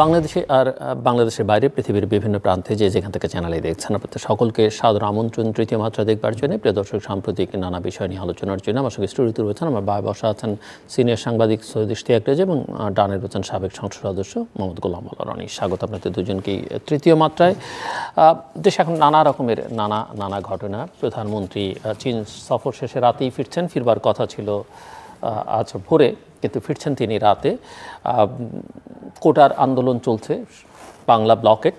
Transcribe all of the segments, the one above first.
বাংলাদেশে আর বাংলাদেশের বাইরে পৃথিবীর বিভিন্ন প্রান্তে যে যেখান থেকে চ্যানেলে দেখছেন আপনাদের সকলকে সাদর আমন্ত্রণ তৃতীয় মাত্রা দেখবার জন্য প্রিয় দর্শক সাম্প্রতিক নানা বিষয় নিয়ে আলোচনার জন্য আমার সঙ্গে স্টুডিওতে রয়েছেন আমার বাবা বসা আছেন সিনিয়র সাংবাদিক সৈয়দ ইশতিয়াক রেজ এবং ডানের রয়েছেন সাবেক সংসদ সদস্য মোহাম্মদ গোলাম রনি স্বাগত আপনাদের দুজনকেই তৃতীয় মাত্রায় দেশে এখন নানা রকমের নানা নানা ঘটনা প্রধানমন্ত্রী চীন সফর শেষে রাতেই ফিরছেন ফিরবার কথা ছিল আজ ভোরে কিন্তু ফিরছেন তিনি রাতে কোটার আন্দোলন চলছে বাংলা ব্লকেট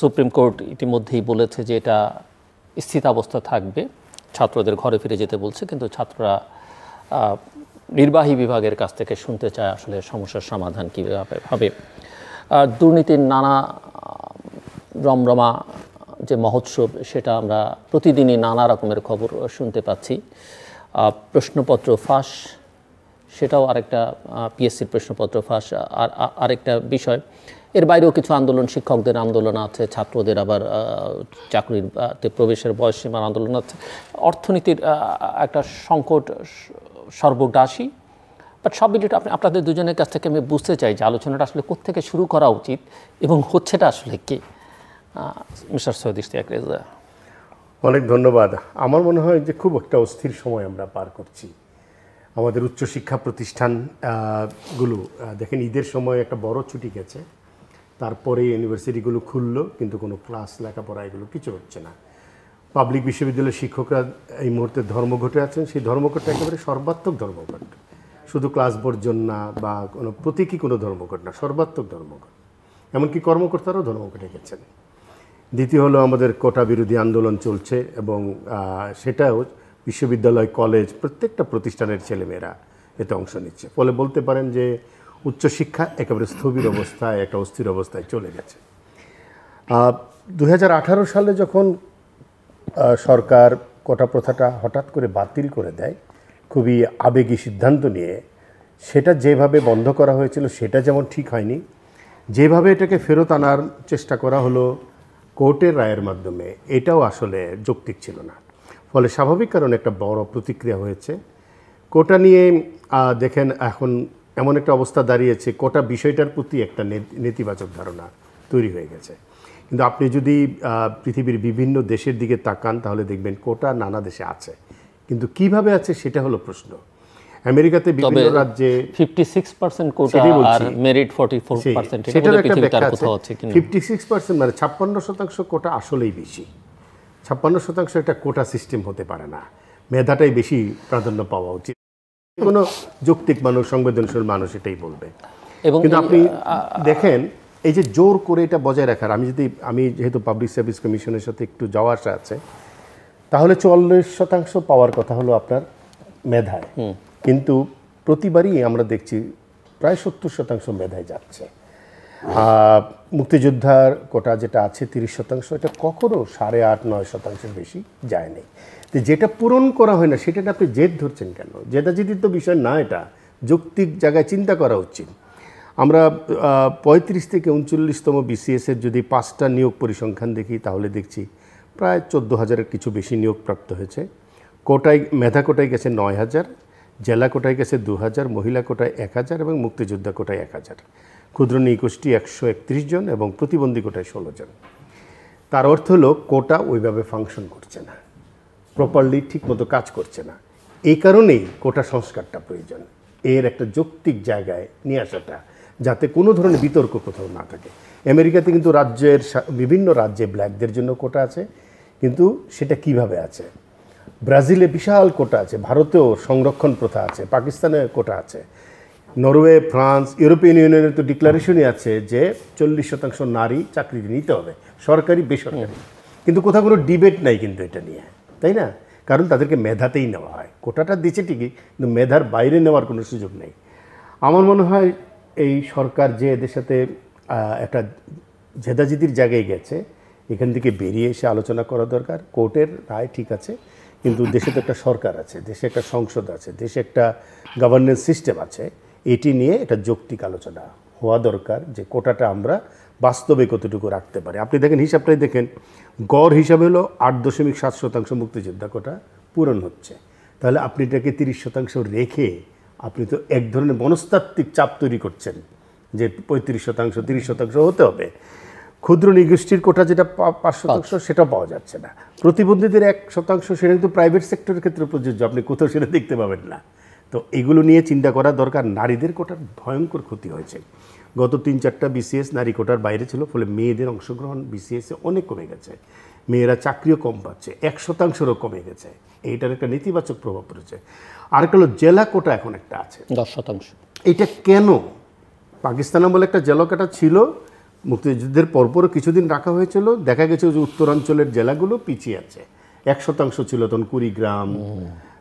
সুপ্রিম কোর্ট ইতিমধ্যেই বলেছে যে এটা স্থিতাবস্থা থাকবে ছাত্রদের ঘরে ফিরে যেতে বলছে কিন্তু ছাত্ররা নির্বাহী বিভাগের কাছ থেকে শুনতে চায় আসলে সমস্যার সমাধান কীভাবে হবে দুর্নীতির নানা রমরমা যে মহোৎসব সেটা আমরা প্রতিদিনই নানা রকমের খবর শুনতে পাচ্ছি প্রশ্নপত্র ফাঁস সেটাও আরেকটা পিএসসির প্রশ্নপত্র ফাঁস আর আরেকটা বিষয় এর বাইরেও কিছু আন্দোলন শিক্ষকদের আন্দোলন আছে ছাত্রদের আবার চাকরির প্রবেশের বয়স আন্দোলন আছে অর্থনীতির একটা সংকট সর্বগ্রাসী বাট সব মিলিয়ে আপনি আপনাদের দুজনের কাছ থেকে আমি বুঝতে চাই যে আলোচনাটা আসলে কোথেকে শুরু করা উচিত এবং হচ্ছেটা আসলে কি মিস্টার সৈয়দ ইশতিয়াক রেজা অনেক ধন্যবাদ আমার মনে হয় যে খুব একটা অস্থির সময় আমরা পার করছি আমাদের উচ্চশিক্ষা প্রতিষ্ঠান গুলো দেখেন ঈদের সময় একটা বড় ছুটি গেছে তারপরে ইউনিভার্সিটিগুলো খুললো কিন্তু কোনো ক্লাস লেখাপড়া এগুলো কিছু হচ্ছে না পাবলিক বিশ্ববিদ্যালয়ের শিক্ষকরা এই মুহূর্তে ধর্মঘটে আছেন সেই ধর্মঘটটা একেবারে সর্বাত্মক ধর্মঘট শুধু ক্লাস বর্জন না বা কোনো প্রতীকী কোনো ধর্মঘট না সর্বাত্মক ধর্মঘট এমনকি কর্মকর্তারাও ধর্মঘটে গেছেন দ্বিতীয় হলো আমাদের কোটা বিরোধী আন্দোলন চলছে এবং সেটাও বিশ্ববিদ্যালয় কলেজ প্রত্যেকটা প্রতিষ্ঠানের ছেলেমেয়েরা এতে অংশ নিচ্ছে ফলে বলতে পারেন যে উচ্চশিক্ষা একেবারে স্থবির অবস্থায় একটা অস্থির অবস্থায় চলে গেছে দু সালে যখন সরকার কোটা প্রথাটা হঠাৎ করে বাতিল করে দেয় খুবই আবেগী সিদ্ধান্ত নিয়ে সেটা যেভাবে বন্ধ করা হয়েছিল সেটা যেমন ঠিক হয়নি যেভাবে এটাকে ফেরত আনার চেষ্টা করা হলো কোর্টের রায়ের মাধ্যমে এটাও আসলে যৌক্তিক ছিল না ফলে স্বাভাবিক কারণে একটা বড় প্রতিক্রিয়া হয়েছে কোটা নিয়ে দেখেন এখন এমন একটা অবস্থা দাঁড়িয়েছে কোটা বিষয়টার প্রতি একটা নেতিবাচক ধারণা তৈরি হয়ে গেছে কিন্তু আপনি যদি পৃথিবীর বিভিন্ন দেশের দিকে তাকান তাহলে দেখবেন কোটা নানা দেশে আছে কিন্তু কিভাবে আছে সেটা হলো প্রশ্ন আমেরিকাতে বিভিন্ন রাজ্যে ফিফটি সিক্স পার্সেন্ট মানে ছাপ্পান্ন শতাংশ কোটা আসলেই বেশি ছাপ্পান্ন শতাংশ একটা কোটা সিস্টেম হতে পারে না মেধাটাই বেশি প্রাধান্য পাওয়া উচিত কোনো যৌক্তিক মানুষ সংবেদনশীল মানুষ এটাই বলবে এবং কিন্তু আপনি দেখেন এই যে জোর করে এটা বজায় রাখার আমি যদি আমি যেহেতু পাবলিক সার্ভিস কমিশনের সাথে একটু যাওয়া আসা আছে তাহলে চল্লিশ শতাংশ পাওয়ার কথা হলো আপনার মেধায় কিন্তু প্রতিবারই আমরা দেখছি প্রায় সত্তর শতাংশ মেধায় যাচ্ছে মুক্তিযোদ্ধার কোটা যেটা আছে তিরিশ শতাংশ এটা কখনো সাড়ে আট নয় শতাংশের বেশি যায়নি তো যেটা পূরণ করা হয় না সেটা আপনি জেদ ধরছেন কেন জেদাজেদির তো বিষয় না এটা যৌক্তিক জায়গায় চিন্তা করা উচিত আমরা পঁয়ত্রিশ থেকে উনচল্লিশতম বিসিএসের যদি পাঁচটা নিয়োগ পরিসংখ্যান দেখি তাহলে দেখছি প্রায় চোদ্দো হাজারের কিছু বেশি নিয়োগ প্রাপ্ত হয়েছে কোটায় মেধা কোটায় গেছে নয় হাজার জেলা কোটায় গেছে দু হাজার মহিলা কোটায় এক হাজার এবং মুক্তিযোদ্ধা কোটায় এক হাজার ক্ষুদ্র নিকোষ্ঠী একশো একত্রিশ জন এবং প্রতিবন্ধী কোটায় ষোলো জন তার অর্থ হলো কোটা ওইভাবে ফাংশন করছে না প্রপারলি ঠিকমতো কাজ করছে না এই কারণেই কোটা সংস্কারটা প্রয়োজন এর একটা যৌক্তিক জায়গায় নিয়ে আসাটা যাতে কোনো ধরনের বিতর্ক কোথাও না থাকে আমেরিকাতে কিন্তু রাজ্যের বিভিন্ন রাজ্যে ব্ল্যাকদের জন্য কোটা আছে কিন্তু সেটা কিভাবে আছে ব্রাজিলে বিশাল কোটা আছে ভারতেও সংরক্ষণ প্রথা আছে পাকিস্তানে কোটা আছে নরওয়ে ফ্রান্স ইউরোপিয়ান ইউনিয়নের তো ডিক্লারেশনই আছে যে চল্লিশ শতাংশ নারী চাকরি নিতে হবে সরকারি বেসরকারি কিন্তু কোথাও কোনো ডিবেট নাই কিন্তু এটা নিয়ে তাই না কারণ তাদেরকে মেধাতেই নেওয়া হয় কোটাটা দিচ্ছে ঠিকই কিন্তু মেধার বাইরে নেওয়ার কোনো সুযোগ নেই আমার মনে হয় এই সরকার যে এদের সাথে একটা ঝেদাজিদির জায়গায় গেছে এখান থেকে বেরিয়ে এসে আলোচনা করা দরকার কোর্টের রায় ঠিক আছে কিন্তু দেশে তো একটা সরকার আছে দেশে একটা সংসদ আছে দেশে একটা গভর্নেন্স সিস্টেম আছে এটি নিয়ে এটা যৌক্তিক আলোচনা হওয়া দরকার যে কোটাটা আমরা বাস্তবে কতটুকু রাখতে পারি আপনি দেখেন হিসাবটাই দেখেন গড় হিসাবে হলো আট দশমিক সাত শতাংশ মুক্তিযোদ্ধা কোটা পূরণ হচ্ছে তাহলে আপনি এটাকে তিরিশ শতাংশ রেখে আপনি তো এক ধরনের মনস্তাত্ত্বিক চাপ তৈরি করছেন যে পঁয়ত্রিশ শতাংশ তিরিশ শতাংশ হতে হবে ক্ষুদ্র নিগোষ্ঠীর কোটা যেটা পাঁচ শতাংশ সেটা পাওয়া যাচ্ছে না প্রতিবন্ধীদের এক শতাংশ সেটা কিন্তু প্রাইভেট সেক্টরের ক্ষেত্রে প্রযোজ্য আপনি কোথাও সেটা দেখতে পাবেন না তো এগুলো নিয়ে চিন্তা করা দরকার নারীদের কোটার ভয়ঙ্কর ক্ষতি হয়েছে গত তিন চারটা বিসিএস নারী কোটার বাইরে ছিল ফলে মেয়েদের অংশগ্রহণ বিসিএসে অনেক কমে গেছে মেয়েরা চাকরিও কম পাচ্ছে এক শতাংশেরও কমে গেছে এইটার একটা নেতিবাচক প্রভাব পড়েছে আর হলো জেলা কোটা এখন একটা আছে দশ শতাংশ এটা কেন পাকিস্তান বলে একটা জেলা কোটা ছিল মুক্তিযুদ্ধের পরপরও কিছুদিন রাখা হয়েছিল দেখা গেছে যে উত্তরাঞ্চলের জেলাগুলো পিছিয়ে আছে এক শতাংশ ছিল তখন কুড়িগ্রাম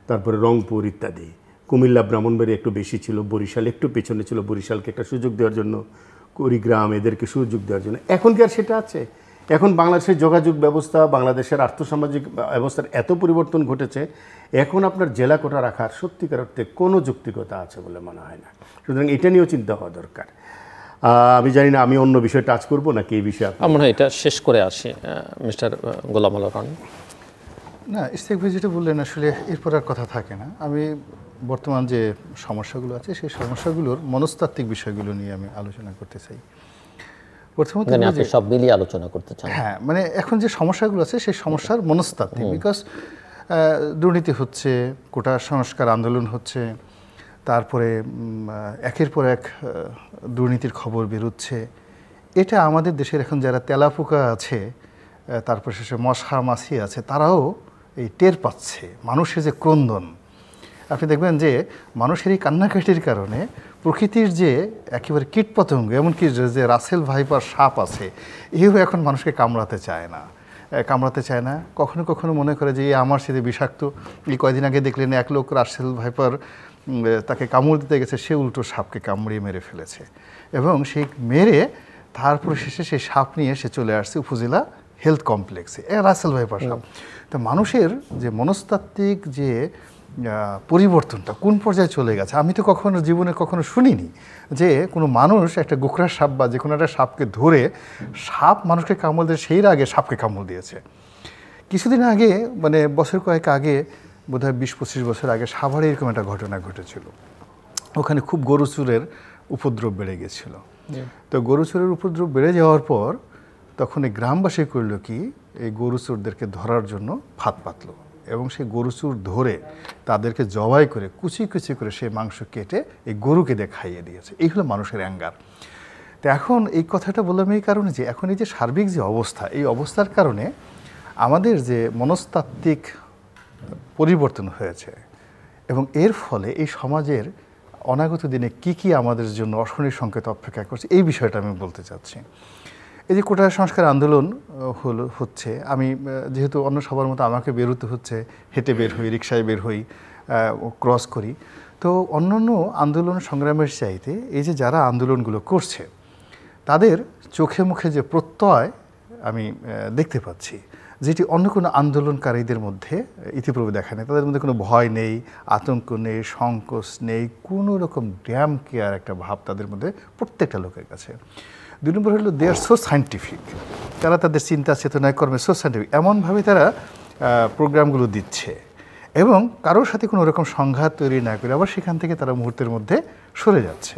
তারপরে রংপুর ইত্যাদি কুমিল্লা ব্রাহ্মণবাড়ি একটু বেশি ছিল বরিশাল একটু পেছনে ছিল বরিশালকে একটা সুযোগ দেওয়ার জন্য কুড়িগ্রাম এদেরকে সুযোগ দেওয়ার জন্য এখন কি আর সেটা আছে এখন বাংলাদেশের যোগাযোগ ব্যবস্থা বাংলাদেশের আর্থসামাজিক ব্যবস্থার এত পরিবর্তন ঘটেছে এখন আপনার জেলা কোটা রাখার সত্যিকার অর্থে কোনো যুক্তিকতা আছে বলে মনে হয় না সুতরাং এটা নিয়েও চিন্তা হওয়া দরকার আমি জানি না আমি অন্য বিষয়ে টাচ করব নাকি এই বিষয়ে আমরা এটা শেষ করে আসি মিস্টার গোলাম আল না ইস্তেক ভাই যেটা বললেন আসলে এরপর আর কথা থাকে না আমি বর্তমান যে সমস্যাগুলো আছে সেই সমস্যাগুলোর মনস্তাত্ত্বিক বিষয়গুলো নিয়ে আমি আলোচনা করতে চাই প্রথমত মানে সব মিলিয়ে আলোচনা করতে চাই হ্যাঁ মানে এখন যে সমস্যাগুলো আছে সেই সমস্যার মনস্তাত্ত্বিক বিকজ দুর্নীতি হচ্ছে কোটা সংস্কার আন্দোলন হচ্ছে তারপরে একের পর এক দুর্নীতির খবর বেরোচ্ছে এটা আমাদের দেশের এখন যারা তেলাপোকা আছে তারপর শেষে মশা মাছি আছে তারাও এই টের পাচ্ছে মানুষের যে ক্রন্দন আপনি দেখবেন যে মানুষের এই কান্নাকাটির কারণে প্রকৃতির যে একেবারে কীট পতঙ্গ এমনকি যে রাসেল ভাইপার সাপ আছে এও এখন মানুষকে কামড়াতে চায় না কামড়াতে চায় না কখনো কখনো মনে করে যে আমার সেদিকে বিষাক্ত এই কয়দিন আগে দেখলেন এক লোক রাসেল ভাইপার তাকে কামড় দিতে গেছে সে উল্টো সাপকে কামড়িয়ে মেরে ফেলেছে এবং সেই মেরে তারপর শেষে সেই সাপ নিয়ে সে চলে আসছে উপজেলা হেলথ কমপ্লেক্সে রাসেল ভাইপার সাপ তো মানুষের যে মনস্তাত্ত্বিক যে পরিবর্তনটা কোন পর্যায়ে চলে গেছে আমি তো কখনো জীবনে কখনো শুনিনি যে কোনো মানুষ একটা গোখরা সাপ বা যে কোনো একটা সাপকে ধরে সাপ মানুষকে কামল দিয়ে সেই আগে সাপকে কামল দিয়েছে কিছুদিন আগে মানে বছর কয়েক আগে বোধহয় বিশ পঁচিশ বছর আগে সাভারে এরকম একটা ঘটনা ঘটেছিল ওখানে খুব গরু চুরের উপদ্রব বেড়ে গেছিল তো গরু চুরের উপদ্রব বেড়ে যাওয়ার পর তখন এই গ্রামবাসী করলো কি এই গরু চোরদেরকে ধরার জন্য ফাঁদ পাতলো এবং সেই গরুচুর ধরে তাদেরকে জবাই করে কুচি কুচি করে সেই মাংস কেটে এই গরুকে দিয়ে খাইয়ে দিয়েছে এই হলো মানুষের অ্যাঙ্গার তো এখন এই কথাটা বললাম এই কারণে যে এখন এই যে সার্বিক যে অবস্থা এই অবস্থার কারণে আমাদের যে মনস্তাত্ত্বিক পরিবর্তন হয়েছে এবং এর ফলে এই সমাজের অনাগত দিনে কি কি আমাদের জন্য অশনির সংকেত অপেক্ষা করছে এই বিষয়টা আমি বলতে চাচ্ছি এই যে কোটা সংস্কার আন্দোলন হলো হচ্ছে আমি যেহেতু অন্য সবার মতো আমাকে বেরোতে হচ্ছে হেঁটে বের হই রিক্সায় বের হই ক্রস করি তো অন্য অন্য আন্দোলন সংগ্রামের চাইতে এই যে যারা আন্দোলনগুলো করছে তাদের চোখে মুখে যে প্রত্যয় আমি দেখতে পাচ্ছি যেটি অন্য কোনো আন্দোলনকারীদের মধ্যে ইতিপূর্বে দেখা নেই তাদের মধ্যে কোনো ভয় নেই আতঙ্ক নেই সংকোচ নেই কোনো রকম ড্যাম কেয়ার একটা ভাব তাদের মধ্যে প্রত্যেকটা লোকের কাছে দুই নম্বর হলো দে আর সো সায়েন্টিফিক তারা তাদের চিন্তা চেতনায় কর্মে সো সায়েন্টিফিক এমনভাবে তারা প্রোগ্রামগুলো দিচ্ছে এবং কারোর সাথে কোনো রকম সংঘাত তৈরি না করে আবার সেখান থেকে তারা মুহূর্তের মধ্যে সরে যাচ্ছে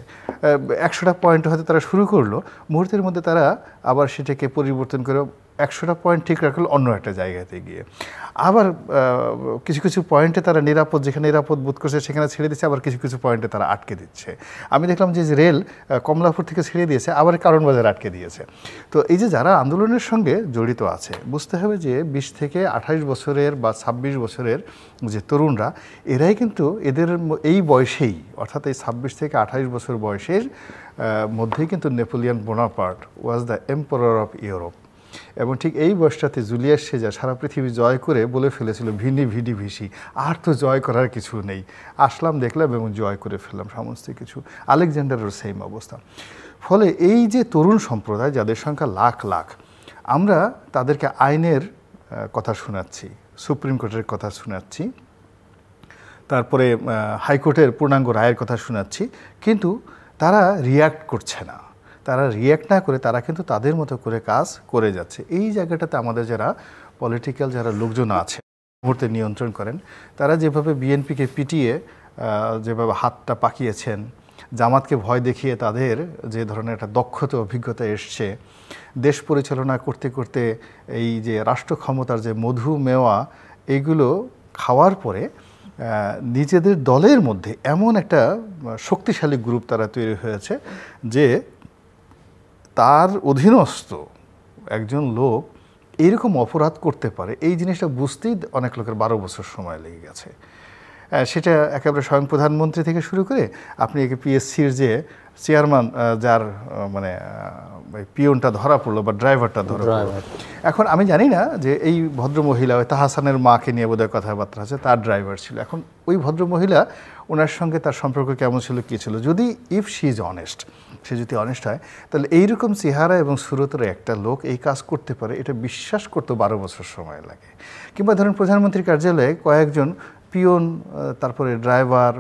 একশোটা পয়েন্ট হয়তো তারা শুরু করলো মুহূর্তের মধ্যে তারা আবার সেটাকে পরিবর্তন করে একশোটা পয়েন্ট ঠিক রাখলো অন্য একটা জায়গাতে গিয়ে আবার কিছু কিছু পয়েন্টে তারা নিরাপদ যেখানে নিরাপদ বোধ করছে সেখানে ছেড়ে দিচ্ছে আবার কিছু কিছু পয়েন্টে তারা আটকে দিচ্ছে আমি দেখলাম যে রেল কমলাপুর থেকে ছেড়ে দিয়েছে আবার কারণ বাজার আটকে দিয়েছে তো এই যে যারা আন্দোলনের সঙ্গে জড়িত আছে বুঝতে হবে যে বিশ থেকে আঠাশ বছরের বা ছাব্বিশ বছরের যে তরুণরা এরাই কিন্তু এদের এই বয়সেই অর্থাৎ এই ছাব্বিশ থেকে আঠাশ বছর বয়সের মধ্যেই কিন্তু Napoleon Bonaparte was the emperor of Europe এবং ঠিক এই বয়সটাতে জুলিয়াস সেজা সারা পৃথিবী জয় করে বলে ফেলেছিল ভিনি ভিডি ভিসি আর তো জয় করার কিছু নেই আসলাম দেখলাম এবং জয় করে ফেললাম সমস্ত কিছু আলেকজান্ডারের সেম অবস্থা ফলে এই যে তরুণ সম্প্রদায় যাদের সংখ্যা লাখ লাখ আমরা তাদেরকে আইনের কথা শোনাচ্ছি সুপ্রিম কোর্টের কথা শোনাচ্ছি তারপরে হাইকোর্টের পূর্ণাঙ্গ রায়ের কথা শোনাচ্ছি কিন্তু তারা রিয়্যাক্ট করছে না তারা রিয়্যাক্ট না করে তারা কিন্তু তাদের মতো করে কাজ করে যাচ্ছে এই জায়গাটাতে আমাদের যারা পলিটিক্যাল যারা লোকজন আছে মুহূর্তে নিয়ন্ত্রণ করেন তারা যেভাবে বিএনপিকে পিটিয়ে যেভাবে হাতটা পাকিয়েছেন জামাতকে ভয় দেখিয়ে তাদের যে ধরনের একটা দক্ষতা অভিজ্ঞতা এসছে দেশ পরিচালনা করতে করতে এই যে রাষ্ট্র ক্ষমতার যে মধু মেওয়া এগুলো খাওয়ার পরে নিজেদের দলের মধ্যে এমন একটা শক্তিশালী গ্রুপ তারা তৈরি হয়েছে যে তার অধীনস্থ একজন লোক এইরকম অপরাধ করতে পারে এই জিনিসটা বুঝতেই অনেক লোকের বারো বছর সময় লেগে গেছে সেটা একেবারে স্বয়ং প্রধানমন্ত্রী থেকে শুরু করে আপনি একে পিএসসির যে চেয়ারম্যান যার মানে পিওনটা ধরা পড়লো বা ড্রাইভারটা ধরা পড়লো এখন আমি জানি না যে এই ভদ্রমহিলা ওই তাহাসানের মাকে নিয়ে বোধহয় কথাবার্তা আছে তার ড্রাইভার ছিল এখন ওই ভদ্রমহিলা ওনার সঙ্গে তার সম্পর্ক কেমন ছিল কী ছিল যদি ইফ শি ইজ অনেস্ট সে যদি অনেস্ট হয় তাহলে এইরকম চেহারা এবং সুরতের একটা লোক এই কাজ করতে পারে এটা বিশ্বাস করতে বারো বছর সময় লাগে কিংবা ধরেন প্রধানমন্ত্রীর কার্যালয়ে কয়েকজন পিয়ন তারপরে ড্রাইভার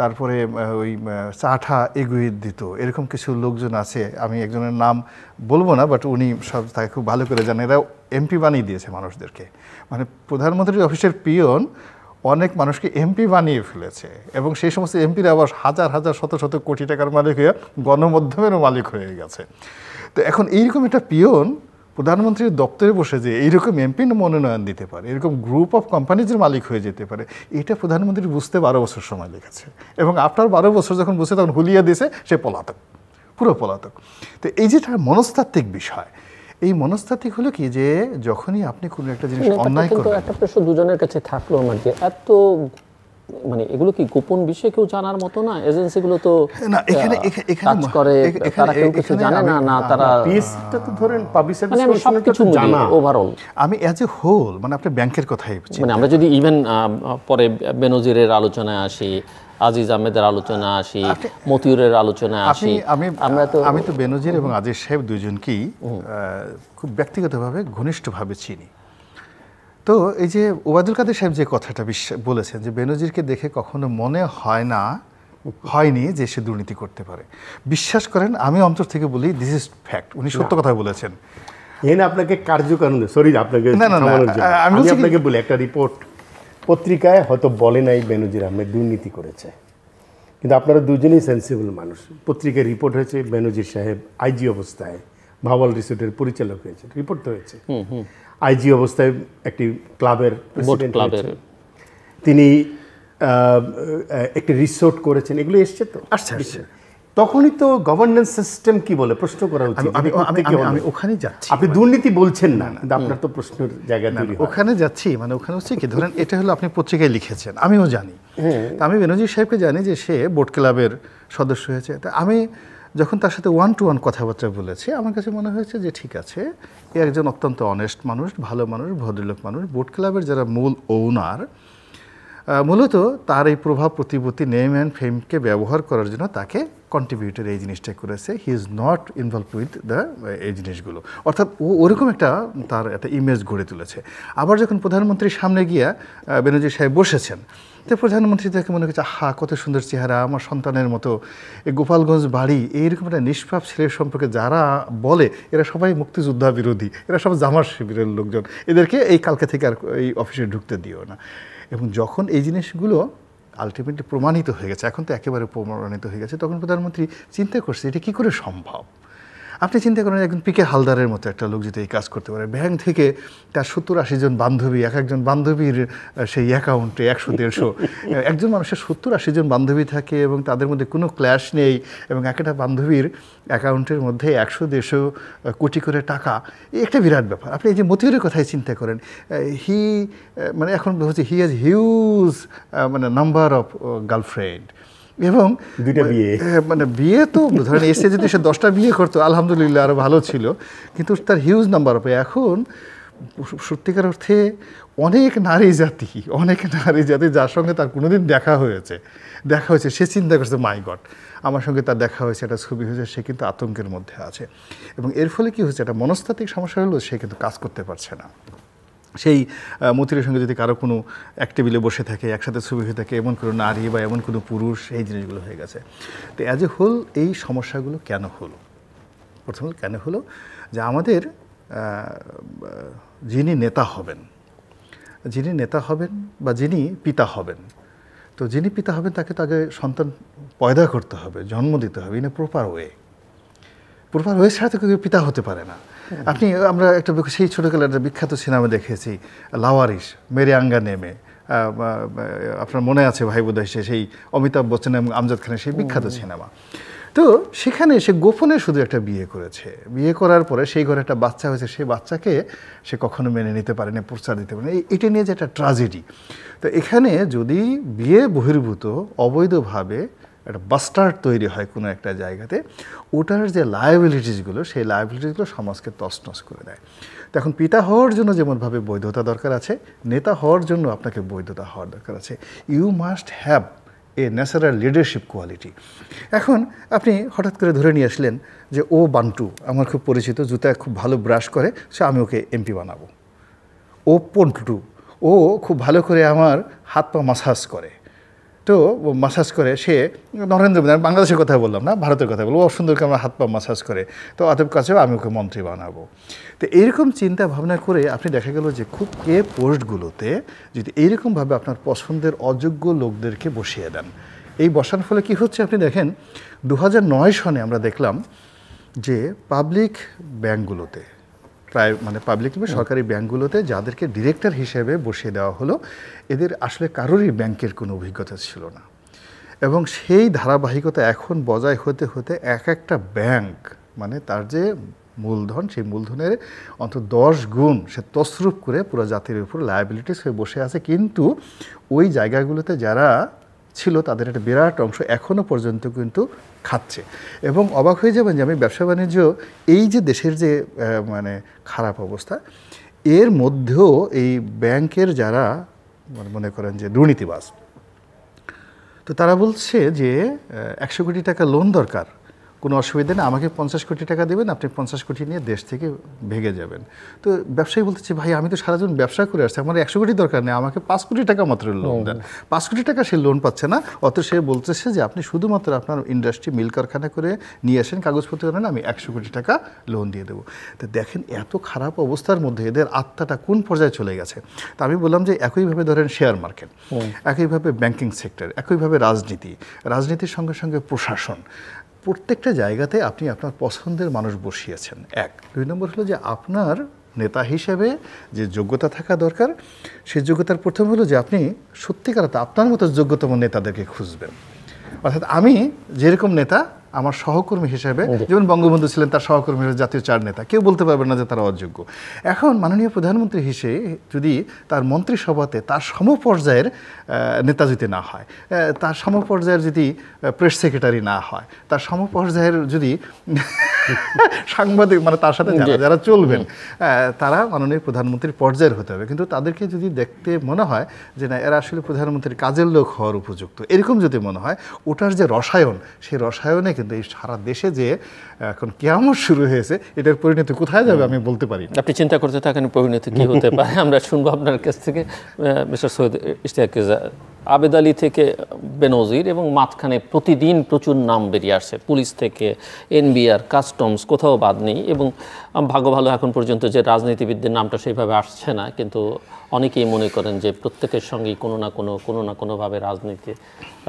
তারপরে ওই চাঠা এগুয়ে দিত এরকম কিছু লোকজন আছে আমি একজনের নাম বলবো না বাট উনি সব তাকে খুব ভালো করে জানেন এরা এমপি বানিয়ে দিয়েছে মানুষদেরকে মানে প্রধানমন্ত্রীর অফিসের পিয়ন অনেক মানুষকে এমপি বানিয়ে ফেলেছে এবং সেই সমস্ত এমপিরা আবার হাজার হাজার শত শত কোটি টাকার মালিক হয়ে গণমাধ্যমেরও মালিক হয়ে গেছে তো এখন এইরকম একটা পিয়ন প্রধানমন্ত্রীর দপ্তরে বসে যে এইরকম এমপি মনোনয়ন দিতে পারে এরকম গ্রুপ অফ কোম্পানিজের মালিক হয়ে যেতে পারে এটা প্রধানমন্ত্রী বুঝতে বারো বছর সময় লেগেছে এবং আফটার বারো বছর যখন বুঝছে তখন হুলিয়ে দিয়েছে সে পলাতক পুরো পলাতক তো এই যেটা মনস্তাত্ত্বিক বিষয় এই মনস্তাত্ত্বিক হলো কি যে যখনই আপনি কোনো একটা জিনিস অন্যায় করবেন একটা প্রশ্ন দুজনের কাছে থাকলো আমার যে এত মানে এগুলো কি গোপন বিষয় কেউ জানার মতো না এজেন্সিগুলো তো না এখানে কাজ করে তারা কেউ কিছু জানে না না তারা পিএসটা তো ধরেন পাবলিক সার্ভিস কমিশনের জানা ওভারঅল আমি অ্যাজ এ হোল মানে আপনি ব্যাংকের কথাই মানে আমরা যদি ইভেন পরে বেনজিরের আলোচনায় আসি আজিজ আহমেদের আলোচনা আসি মতিউরের আলোচনা আসি আমি আমরা তো আমি তো বেনজির এবং আজিজ সাহেব দুজনকেই খুব ব্যক্তিগতভাবে ঘনিষ্ঠভাবে চিনি তো এই যে ওবায়দুল কাদের সাহেব যে কথাটা বলেছেন যে বেনজিরকে দেখে কখনো মনে হয় না হয়নি যে সে দুর্নীতি করতে পারে বিশ্বাস করেন আমি অন্তর থেকে বলি দিস ইজ ফ্যাক্ট উনি সত্য কথা বলেছেন এনে আপনাকে কার্যকারণে সরি আপনাকে আমি আপনাকে বলি একটা রিপোর্ট পত্রিকায় হয়তো বলে নাই বেনজির আহমেদ দুর্নীতি করেছে কিন্তু আপনারা দুজনেই সেন্সিবল মানুষ পত্রিকায় রিপোর্ট হয়েছে বেনজির সাহেব আইজি অবস্থায় ভাওয়াল রিসোর্টের পরিচালক হয়েছে রিপোর্ট তো হয়েছে আইজি অবস্থায় একটি ক্লাবের ক্লাবের তিনি একটি রিসোর্ট করেছেন এগুলো এসছে তো আচ্ছা তখনই তো গভর্নেন্স সিস্টেম কি বলে প্রশ্ন করা উচিত আমি ওখানে যাচ্ছি আপনি দুর্নীতি বলছেন না আপনার তো প্রশ্নের জায়গা ওখানে যাচ্ছি মানে ওখানে হচ্ছে কি ধরেন এটা হলো আপনি পত্রিকায় লিখেছেন আমিও জানি আমি বেনজি সাহেবকে জানি যে সে বোট ক্লাবের সদস্য হয়েছে তা আমি যখন তার সাথে ওয়ান টু ওয়ান কথাবার্তা বলেছি আমার কাছে মনে হয়েছে যে ঠিক আছে এ একজন অত্যন্ত অনেস্ট মানুষ ভালো মানুষ ভদ্রলোক মানুষ বোট ক্লাবের যারা মূল ওনার মূলত তার এই প্রভাব প্রতিপত্তি নেম অ্যান্ড ফেমকে ব্যবহার করার জন্য তাকে কন্ট্রিবিউটের এই জিনিসটা করেছে he is not involve with the এই জিনিসগুলো অর্থাৎ ও ওরকম একটা তার একটা ইমেজ গড়ে তুলেছে আবার যখন প্রধানমন্ত্রীর সামনে গিয়া বেনজির সাহেব বসেছেন তো প্রধানমন্ত্রী দেখে মনে হচ্ছে হা কত সুন্দর চেহারা আমার সন্তানের মতো এই গোপালগঞ্জ বাড়ি এইরকম একটা নিষ্পাপ ছেলের সম্পর্কে যারা বলে এরা সবাই মুক্তিযোদ্ধা বিরোধী এরা সব জামার শিবিরের লোকজন এদেরকে এই কালকে থেকে আর এই অফিসে ঢুকতে দিও না এবং যখন এই জিনিসগুলো আলটিমেটলি প্রমাণিত হয়ে গেছে এখন তো একেবারে প্রমাণিত হয়ে গেছে তখন প্রধানমন্ত্রী চিন্তা করছে এটা কী করে সম্ভব আপনি চিন্তা করেন একজন পিকে হালদারের মতো একটা লোক যদি এই কাজ করতে পারে ব্যাংক থেকে তার সত্তর আশি জন বান্ধবী এক একজন বান্ধবীর সেই অ্যাকাউন্টে একশো দেড়শো একজন মানুষের সত্তর আশি জন বান্ধবী থাকে এবং তাদের মধ্যে কোনো ক্ল্যাশ নেই এবং একটা বান্ধবীর অ্যাকাউন্টের মধ্যে একশো দেড়শো কোটি করে টাকা এই একটা বিরাট ব্যাপার আপনি এই যে মতিউরের কথাই চিন্তা করেন হি মানে এখন হচ্ছে হি হ্যাজ হিউজ মানে নাম্বার অফ গার্লফ্রেন্ড এবং দুইটা বিয়ে মানে বিয়ে তো ধরেন এসে যদি সে দশটা বিয়ে করতো আলহামদুলিল্লাহ আরও ভালো ছিল কিন্তু তার হিউজ নাম্বার হবে এখন সত্যিকার অর্থে অনেক নারী জাতি অনেক নারী জাতি যার সঙ্গে তার কোনোদিন দেখা হয়েছে দেখা হয়েছে সে চিন্তা করছে মাই গড আমার সঙ্গে তার দেখা হয়েছে একটা ছবি হয়েছে সে কিন্তু আতঙ্কের মধ্যে আছে এবং এর ফলে কী হয়েছে একটা মনস্তাত্ত্বিক সমস্যা হলো সে কিন্তু কাজ করতে পারছে না সেই মতিরের সঙ্গে যদি কারো কোনো এক টেবিলে বসে থাকে একসাথে ছবি হয়ে থাকে এমন কোনো নারী বা এমন কোনো পুরুষ এই জিনিসগুলো হয়ে গেছে তো অ্যাজ এ হোল এই সমস্যাগুলো কেন হলো প্রথম কেন হলো যে আমাদের যিনি নেতা হবেন যিনি নেতা হবেন বা যিনি পিতা হবেন তো যিনি পিতা হবেন তাকে তাকে সন্তান পয়দা করতে হবে জন্ম দিতে হবে in a proper way proper way ছাড়া তো কেউ পিতা হতে পারে না আপনি আমরা একটা সেই ছোটোকালের একটা বিখ্যাত সিনেমা দেখেছি লাওয়ারিস মেরে আঙ্গা নেমে আপনার মনে আছে ভাই বোধ সেই অমিতাভ বচ্চন এবং আমজাদ খানের সেই বিখ্যাত সিনেমা তো সেখানে সে গোপনে শুধু একটা বিয়ে করেছে বিয়ে করার পরে সেই ঘরে একটা বাচ্চা হয়েছে সেই বাচ্চাকে সে কখনো মেনে নিতে পারেনি প্রচার দিতে পারেনি এটা নিয়ে যে একটা ট্রাজেডি তো এখানে যদি বিয়ে বহির্ভূত অবৈধভাবে একটা বাস্টার তৈরি হয় কোনো একটা জায়গাতে ওটার যে লায়াবিলিটিসগুলো সেই লায়াবিলিটিসগুলো সমাজকে তছনছ করে দেয় তো এখন পিতা হওয়ার জন্য যেমনভাবে বৈধতা দরকার আছে নেতা হওয়ার জন্য আপনাকে বৈধতা হওয়ার দরকার আছে you must have a natural leadership quality এখন আপনি হঠাৎ করে ধরে নিয়ে আসলেন যে ও বান্টু আমার খুব পরিচিত জুতা খুব ভালো ব্রাশ করে সে আমি ওকে এমপি বানাবো ও পন্টু ও খুব ভালো করে আমার হাত পা মাসাজ করে তো মাসাজ করে সে নরেন্দ্র মোদী আমি বাংলাদেশের কথা বললাম না ভারতের কথা বলবো সুন্দরকে আমরা হাত পা মাসাজ করে তো অতএব কাছেও আমি ওকে মন্ত্রী বানাবো তো এইরকম চিন্তা ভাবনা করে আপনি দেখা গেল যে খুব কে পোস্টগুলোতে যদি এইরকমভাবে আপনার পছন্দের অযোগ্য লোকদেরকে বসিয়ে দেন এই বসার ফলে কি হচ্ছে আপনি দেখেন দু সনে আমরা দেখলাম যে পাবলিক ব্যাংকগুলোতে প্রায় মানে পাবলিক বা সরকারি ব্যাংকগুলোতে যাদেরকে ডিরেক্টর হিসেবে বসিয়ে দেওয়া হলো এদের আসলে কারোরই ব্যাংকের কোনো অভিজ্ঞতা ছিল না এবং সেই ধারাবাহিকতা এখন বজায় হতে হতে এক একটা ব্যাংক মানে তার যে মূলধন সেই মূলধনের অন্তত দশ গুণ সে তসরুপ করে পুরো জাতির উপর লায়াবিলিটিস হয়ে বসে আছে কিন্তু ওই জায়গাগুলোতে যারা ছিল তাদের একটা বিরাট অংশ এখনও পর্যন্ত কিন্তু খাচ্ছে এবং অবাক হয়ে যাবেন যে আমি ব্যবসা বাণিজ্য এই যে দেশের যে মানে খারাপ অবস্থা এর মধ্যেও এই ব্যাংকের যারা মানে মনে করেন যে দুর্নীতিবাজ তো তারা বলছে যে একশো কোটি টাকা লোন দরকার কোনো অসুবিধা নেই আমাকে পঞ্চাশ কোটি টাকা দেবেন আপনি পঞ্চাশ কোটি নিয়ে দেশ থেকে ভেঙে যাবেন তো ব্যবসায়ী বলতেছি ভাই আমি তো সারা জীবন ব্যবসা করে আসছি আমার একশো কোটি দরকার নেই আমাকে পাঁচ কোটি টাকা মাত্র লোন দেন পাঁচ কোটি টাকা সে লোন পাচ্ছে না অত সে বলতেছে যে আপনি শুধুমাত্র আপনার ইন্ডাস্ট্রি মিল কারখানা করে নিয়ে আসেন কাগজপত্র করেন আমি একশো কোটি টাকা লোন দিয়ে দেবো তো দেখেন এত খারাপ অবস্থার মধ্যে এদের আত্মাটা কোন পর্যায়ে চলে গেছে তা আমি বললাম যে একইভাবে ধরেন শেয়ার মার্কেট একইভাবে ব্যাংকিং সেক্টর একইভাবে রাজনীতি রাজনীতির সঙ্গে সঙ্গে প্রশাসন প্রত্যেকটা জায়গাতে আপনি আপনার পছন্দের মানুষ বসিয়েছেন এক দুই নম্বর হলো যে আপনার নেতা হিসেবে যে যোগ্যতা থাকা দরকার সেই যোগ্যতার প্রথম হলো যে আপনি সত্যিকার আপনার মতো যোগ্যতম নেতাদেরকে খুঁজবেন অর্থাৎ আমি যেরকম নেতা আমার সহকর্মী হিসেবে যেমন বঙ্গবন্ধু ছিলেন তার সহকর্মী জাতীয় চার নেতা কেউ বলতে পারবে না যে তারা অযোগ্য এখন মাননীয় প্রধানমন্ত্রী হিসেবে যদি তার মন্ত্রিসভাতে তার সমপর্যায়ের নেতা যদি না হয় তার সমপর্যায়ের যদি প্রেস সেক্রেটারি না হয় তার সমপর্যায়ের যদি সাংবাদিক মানে তার সাথে যারা যারা চলবেন তারা মাননীয় প্রধানমন্ত্রীর পর্যায়ের হতে হবে কিন্তু তাদেরকে যদি দেখতে মনে হয় যে না এরা আসলে প্রধানমন্ত্রীর কাজের লোক হওয়ার উপযুক্ত এরকম যদি মনে হয় ওটার যে রসায়ন সেই রসায়নে কিন্তু এই সারা দেশে যে এখন কেমন শুরু হয়েছে এটার পরিণতি কোথায় যাবে আমি বলতে পারি আপনি চিন্তা করতে থাকেন পরিণতি কী হতে পারে আমরা শুনবো আপনার কাছ থেকে মিস্টার সৈয়দ ইশতিয়াক আবেদ আলী থেকে বেনজির এবং মাঝখানে প্রতিদিন প্রচুর নাম বেরিয়ে আসছে পুলিশ থেকে এনবিআর কাস্টমস কোথাও বাদ নেই এবং ভাগ্য ভালো এখন পর্যন্ত যে রাজনীতিবিদদের নামটা সেইভাবে আসছে না কিন্তু অনেকেই মনে করেন যে প্রত্যেকের সঙ্গেই কোনো না কোনো কোনো না কোনোভাবে রাজনীতি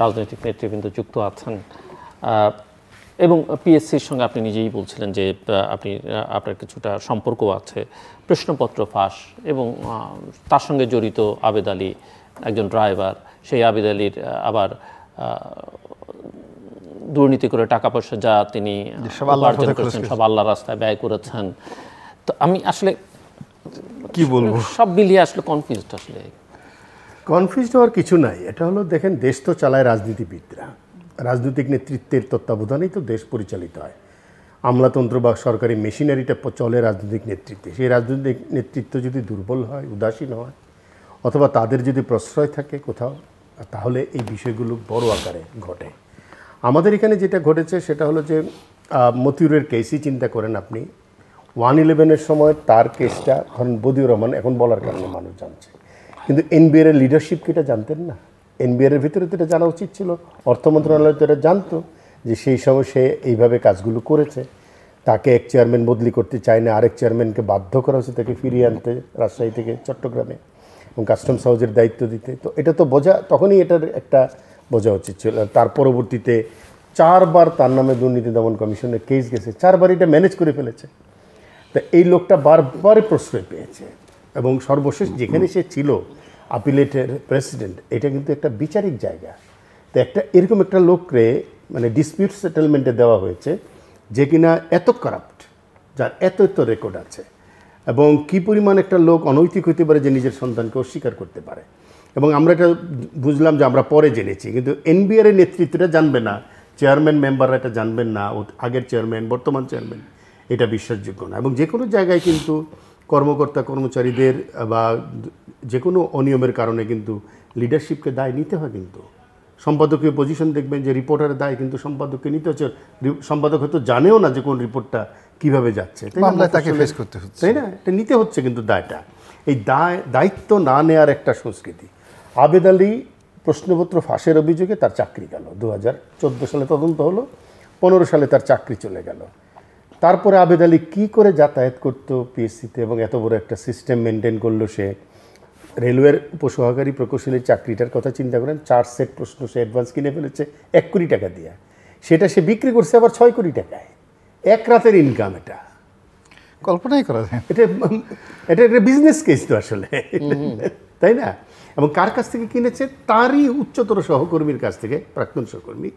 রাজনৈতিক নেতৃবৃন্দ যুক্ত আছেন এবং পিএসসির সঙ্গে আপনি নিজেই বলছিলেন যে আপনি আপনার কিছুটা সম্পর্ক আছে প্রশ্নপত্র ফাঁস এবং তার সঙ্গে জড়িত আবেদ আলী একজন ড্রাইভার সেই আবেদ আলীর আবার দুর্নীতি করে টাকা পয়সা যা তিনি উপার্জন করেছেন সব আল্লাহ রাস্তায় ব্যয় করেছেন তো আমি আসলে কি বলবো সব মিলিয়ে আসলে কনফিউজড আসলে কনফিউজড হওয়ার কিছু নাই এটা হলো দেখেন দেশ তো চালায় রাজনীতিবিদরা রাজনৈতিক নেতৃত্বের তত্ত্বাবধানেই তো দেশ পরিচালিত হয় আমলাতন্ত্র বা সরকারি মেশিনারিটা চলে রাজনৈতিক নেতৃত্বে সেই রাজনৈতিক নেতৃত্ব যদি দুর্বল হয় উদাসীন হয় অথবা তাদের যদি প্রশ্রয় থাকে কোথাও তাহলে এই বিষয়গুলো বড় আকারে ঘটে আমাদের এখানে যেটা ঘটেছে সেটা হলো যে মতিউরের কেসই চিন্তা করেন আপনি ওয়ান ইলেভেনের সময় তার কেসটা ধরেন বদিউর রহমান এখন বলার কারণে মানুষ জানছে কিন্তু এনবিআর লিডারশিপ এটা জানতেন না এনবিআরের ভিতরে তো এটা জানা উচিত ছিল অর্থ মন্ত্রণালয় তো এটা জানতো যে সেই সময় সে এইভাবে কাজগুলো করেছে তাকে এক চেয়ারম্যান বদলি করতে চায় না আরেক চেয়ারম্যানকে বাধ্য করা হয়েছে তাকে ফিরিয়ে আনতে রাজশাহী থেকে চট্টগ্রামে এবং কাস্টমস হাউজের দায়িত্ব দিতে তো এটা তো বোঝা তখনই এটার একটা বোঝা উচিত ছিল তার পরবর্তীতে চারবার তার নামে দুর্নীতি দমন কমিশনে কেস গেছে চারবার এটা ম্যানেজ করে ফেলেছে তা এই লোকটা বারবার প্রশ্রয় পেয়েছে এবং সর্বশেষ যেখানে সে ছিল আপিলেটের প্রেসিডেন্ট এটা কিন্তু একটা বিচারিক জায়গা তো একটা এরকম একটা রে মানে ডিসপিউট সেটেলমেন্টে দেওয়া হয়েছে যে কিনা এত করাপ্ট যার এত এত রেকর্ড আছে এবং কি পরিমাণ একটা লোক অনৈতিক হতে পারে যে নিজের সন্তানকে অস্বীকার করতে পারে এবং আমরা এটা বুঝলাম যে আমরা পরে জেনেছি কিন্তু এনবিআর এর নেতৃত্বটা জানবে না চেয়ারম্যান মেম্বাররা এটা জানবেন না আগের চেয়ারম্যান বর্তমান চেয়ারম্যান এটা বিশ্বাসযোগ্য না এবং যে কোনো জায়গায় কিন্তু কর্মকর্তা কর্মচারীদের বা যে কোনো অনিয়মের কারণে কিন্তু লিডারশিপকে দায় নিতে হয় কিন্তু সম্পাদকীয় পজিশন দেখবেন যে রিপোর্টারের দায় কিন্তু সম্পাদককে নিতে হচ্ছে সম্পাদক হয়তো জানেও না যে কোন রিপোর্টটা কিভাবে যাচ্ছে তাকে ফেস করতে হচ্ছে তাই না এটা নিতে হচ্ছে কিন্তু দায়টা এই দায় দায়িত্ব না নেয়ার একটা সংস্কৃতি আবেদ আলী প্রশ্নপত্র ফাঁসের অভিযোগে তার চাকরি গেল দু সালে তদন্ত হলো পনেরো সালে তার চাকরি চলে গেল তারপরে আবেদ আলী কী করে যাতায়াত করতো পিএসসিতে এবং এত বড় একটা সিস্টেম মেনটেন করলো সে রেলওয়ের উপসহকারী প্রকৌশলীর চাকরিটার কথা চিন্তা করেন চার সেট প্রশ্ন সে অ্যাডভান্স কিনে ফেলেছে এক কোটি টাকা দিয়ে সেটা সে বিক্রি করছে আবার ছয় কোটি টাকায় এক রাতের ইনকাম এটা কল্পনাই করা যায় এটা এটা একটা বিজনেস কেস তো আসলে তাই না এবং কার কাছ থেকে কিনেছে তারই উচ্চতর সহকর্মীর কাছ থেকে প্রাক্তন সহকর্মী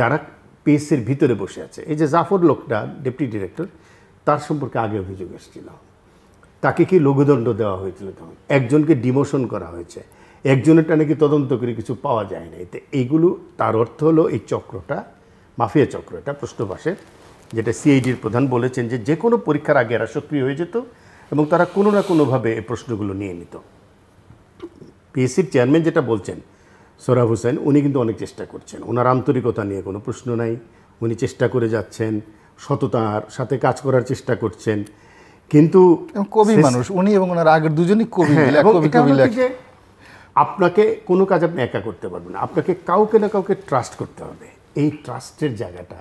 যারা পিএসসির ভিতরে বসে আছে এই যে জাফর লোকটা ডেপুটি ডিরেক্টর তার সম্পর্কে আগে অভিযোগ এসেছিল তাকে কি লঘুদণ্ড দেওয়া হয়েছিল তখন একজনকে ডিমোশন করা হয়েছে একজনেরটা নাকি তদন্ত করে কিছু পাওয়া যায় না এতে এইগুলো তার অর্থ হলো এই চক্রটা মাফিয়া চক্র এটা প্রশ্নবাসের যেটা সিআইডির প্রধান বলেছেন যে যে কোনো পরীক্ষার আগে এরা সক্রিয় হয়ে যেত এবং তারা কোনো না কোনোভাবে এই প্রশ্নগুলো নিয়ে নিত পিএসসির চেয়ারম্যান যেটা বলছেন সোরাব হোসেন উনি কিন্তু অনেক চেষ্টা করছেন ওনার আন্তরিকতা নিয়ে কোনো প্রশ্ন নাই উনি চেষ্টা করে যাচ্ছেন সততার সাথে কাজ করার চেষ্টা করছেন কিন্তু কবি মানুষ উনি এবং ওনার আগের দুজনই কবি হ্যাঁ, আপনাকে কোনো কাজ আপনি একা করতে পারবেন আপনাকে কাউকে না কাউকে ট্রাস্ট করতে হবে এই ট্রাস্টের জায়গাটা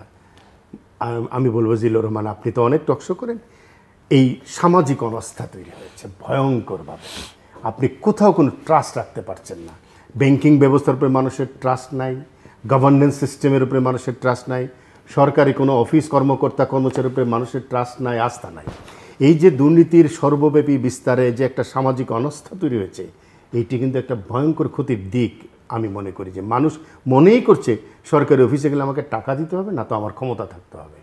আমি বলবো জিল রহমান আপনি তো অনেক টকশো করেন এই সামাজিক অবস্থা তৈরি হয়েছে ভয়ঙ্করভাবে আপনি কোথাও কোনো ট্রাস্ট রাখতে পারছেন না ব্যাংকিং ব্যবস্থার উপরে মানুষের ট্রাস্ট নাই গভর্নেন্স সিস্টেমের উপরে মানুষের ট্রাস্ট নাই সরকারি কোনো অফিস কর্মকর্তা কর্মচারীর উপরে মানুষের ট্রাস্ট নাই আস্থা নাই এই যে দুর্নীতির সর্বব্যাপী বিস্তারে যে একটা সামাজিক অনাস্থা তৈরি হয়েছে এইটি কিন্তু একটা ভয়ঙ্কর ক্ষতির দিক আমি মনে করি যে মানুষ মনেই করছে সরকারি অফিসে গেলে আমাকে টাকা দিতে হবে না তো আমার ক্ষমতা থাকতে হবে